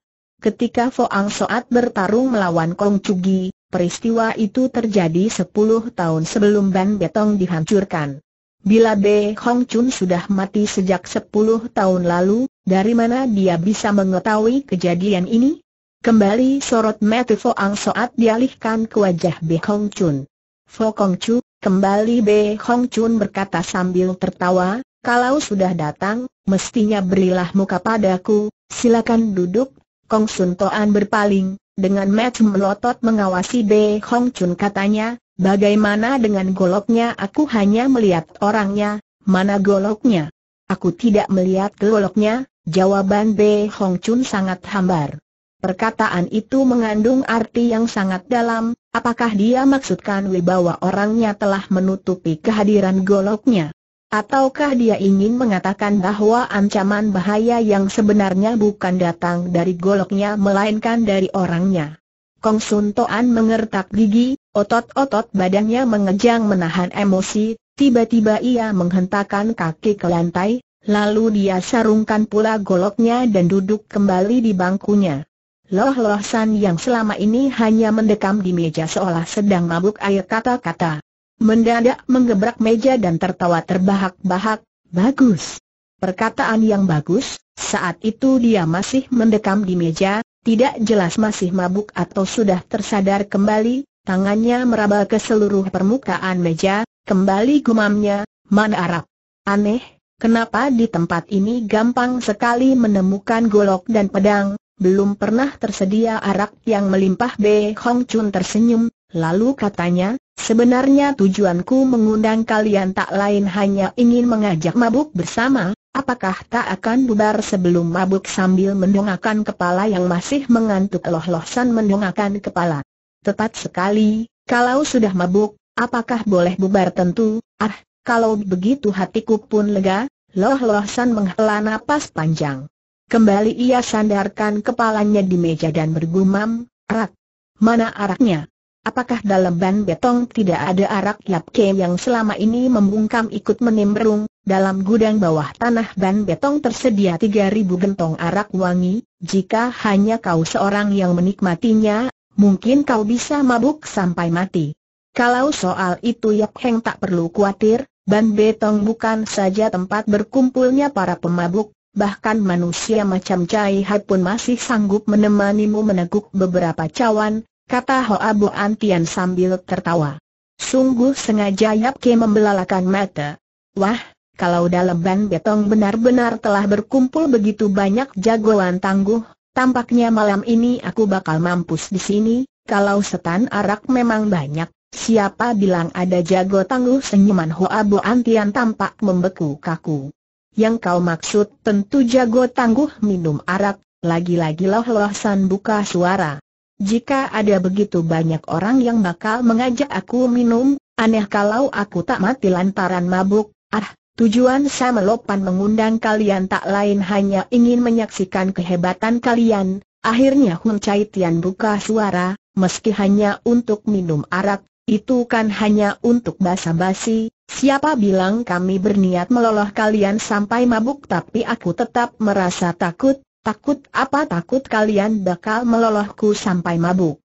Ketika Foang Soat bertarung melawan Kong Cugi, peristiwa itu terjadi 10 tahun sebelum Ban Betong dihancurkan. Bila Be Hong Chun sudah mati sejak sepuluh tahun lalu, dari mana dia bisa mengetahui kejadian ini? Kembali sorot mata Foang Soat dialihkan ke wajah Be Hong Chun. Fo Kong Chu, kembali Be Hong Chun berkata sambil tertawa, kalau sudah datang, mestinya berilah muka padaku, silakan duduk Kong Sun Toan berpaling, dengan match melotot mengawasi Be Hong Chun katanya, bagaimana dengan goloknya aku hanya melihat orangnya, mana goloknya? Aku tidak melihat goloknya, jawaban Be Hong Chun sangat hambar. Perkataan itu mengandung arti yang sangat dalam, apakah dia maksudkan wibawa orangnya telah menutupi kehadiran goloknya? Ataukah dia ingin mengatakan bahwa ancaman bahaya yang sebenarnya bukan datang dari goloknya melainkan dari orangnya? Kong Sun Toan mengertak gigi, otot-otot badannya mengejang menahan emosi, tiba-tiba ia menghentakkan kaki ke lantai, lalu dia sarungkan pula goloknya dan duduk kembali di bangkunya. Loh-loh San yang selama ini hanya mendekam di meja seolah sedang mabuk air kata-kata. Mendadak menggebrak meja dan tertawa terbahak-bahak, bagus. Perkataan yang bagus, saat itu dia masih mendekam di meja, tidak jelas masih mabuk atau sudah tersadar kembali, tangannya meraba ke seluruh permukaan meja, kembali gumamnya, man Arab. Aneh, kenapa di tempat ini gampang sekali menemukan golok dan pedang, belum pernah tersedia arak yang melimpah B. Hong Chun tersenyum, lalu katanya, Sebenarnya tujuanku mengundang kalian tak lain hanya ingin mengajak mabuk bersama, apakah tak akan bubar sebelum mabuk sambil mendongakkan kepala yang masih mengantuk Loh San mendongakkan kepala. Tepat sekali, kalau sudah mabuk, apakah boleh bubar tentu, ah, kalau begitu hatiku pun lega, Loh San menghela napas panjang. Kembali ia sandarkan kepalanya di meja dan bergumam, rak, mana araknya? Apakah dalam ban betong tidak ada arak Yap Ke yang selama ini membungkam ikut menimbrung? Dalam gudang bawah tanah ban betong tersedia 3.000 gentong arak wangi, jika hanya kau seorang yang menikmatinya, mungkin kau bisa mabuk sampai mati. Kalau soal itu Yap Heng tak perlu khawatir, ban betong bukan saja tempat berkumpulnya para pemabuk, bahkan manusia macam Cai Hai pun masih sanggup menemanimu meneguk beberapa cawan, kata Hoa Bo Antian sambil tertawa. Sungguh sengaja Yap Ke membelalakan mata. Wah, kalau dalam ban betong benar-benar telah berkumpul begitu banyak jagoan tangguh, tampaknya malam ini aku bakal mampus di sini, kalau setan arak memang banyak. Siapa bilang ada jago tangguh senyuman Hoa Bo Antian tampak membeku kaku. Yang kau maksud tentu jago tangguh minum arak, lagi-lagi loh-loh san buka suara. Jika ada begitu banyak orang yang bakal mengajak aku minum, aneh kalau aku tak mati lantaran mabuk, ah, tujuan saya melopan mengundang kalian tak lain hanya ingin menyaksikan kehebatan kalian, akhirnya Hun Chai Tian buka suara, meski hanya untuk minum arak, itu kan hanya untuk basa-basi, siapa bilang kami berniat meloloh kalian sampai mabuk tapi aku tetap merasa takut, Takut apa takut kalian bakal melolohku sampai mabuk.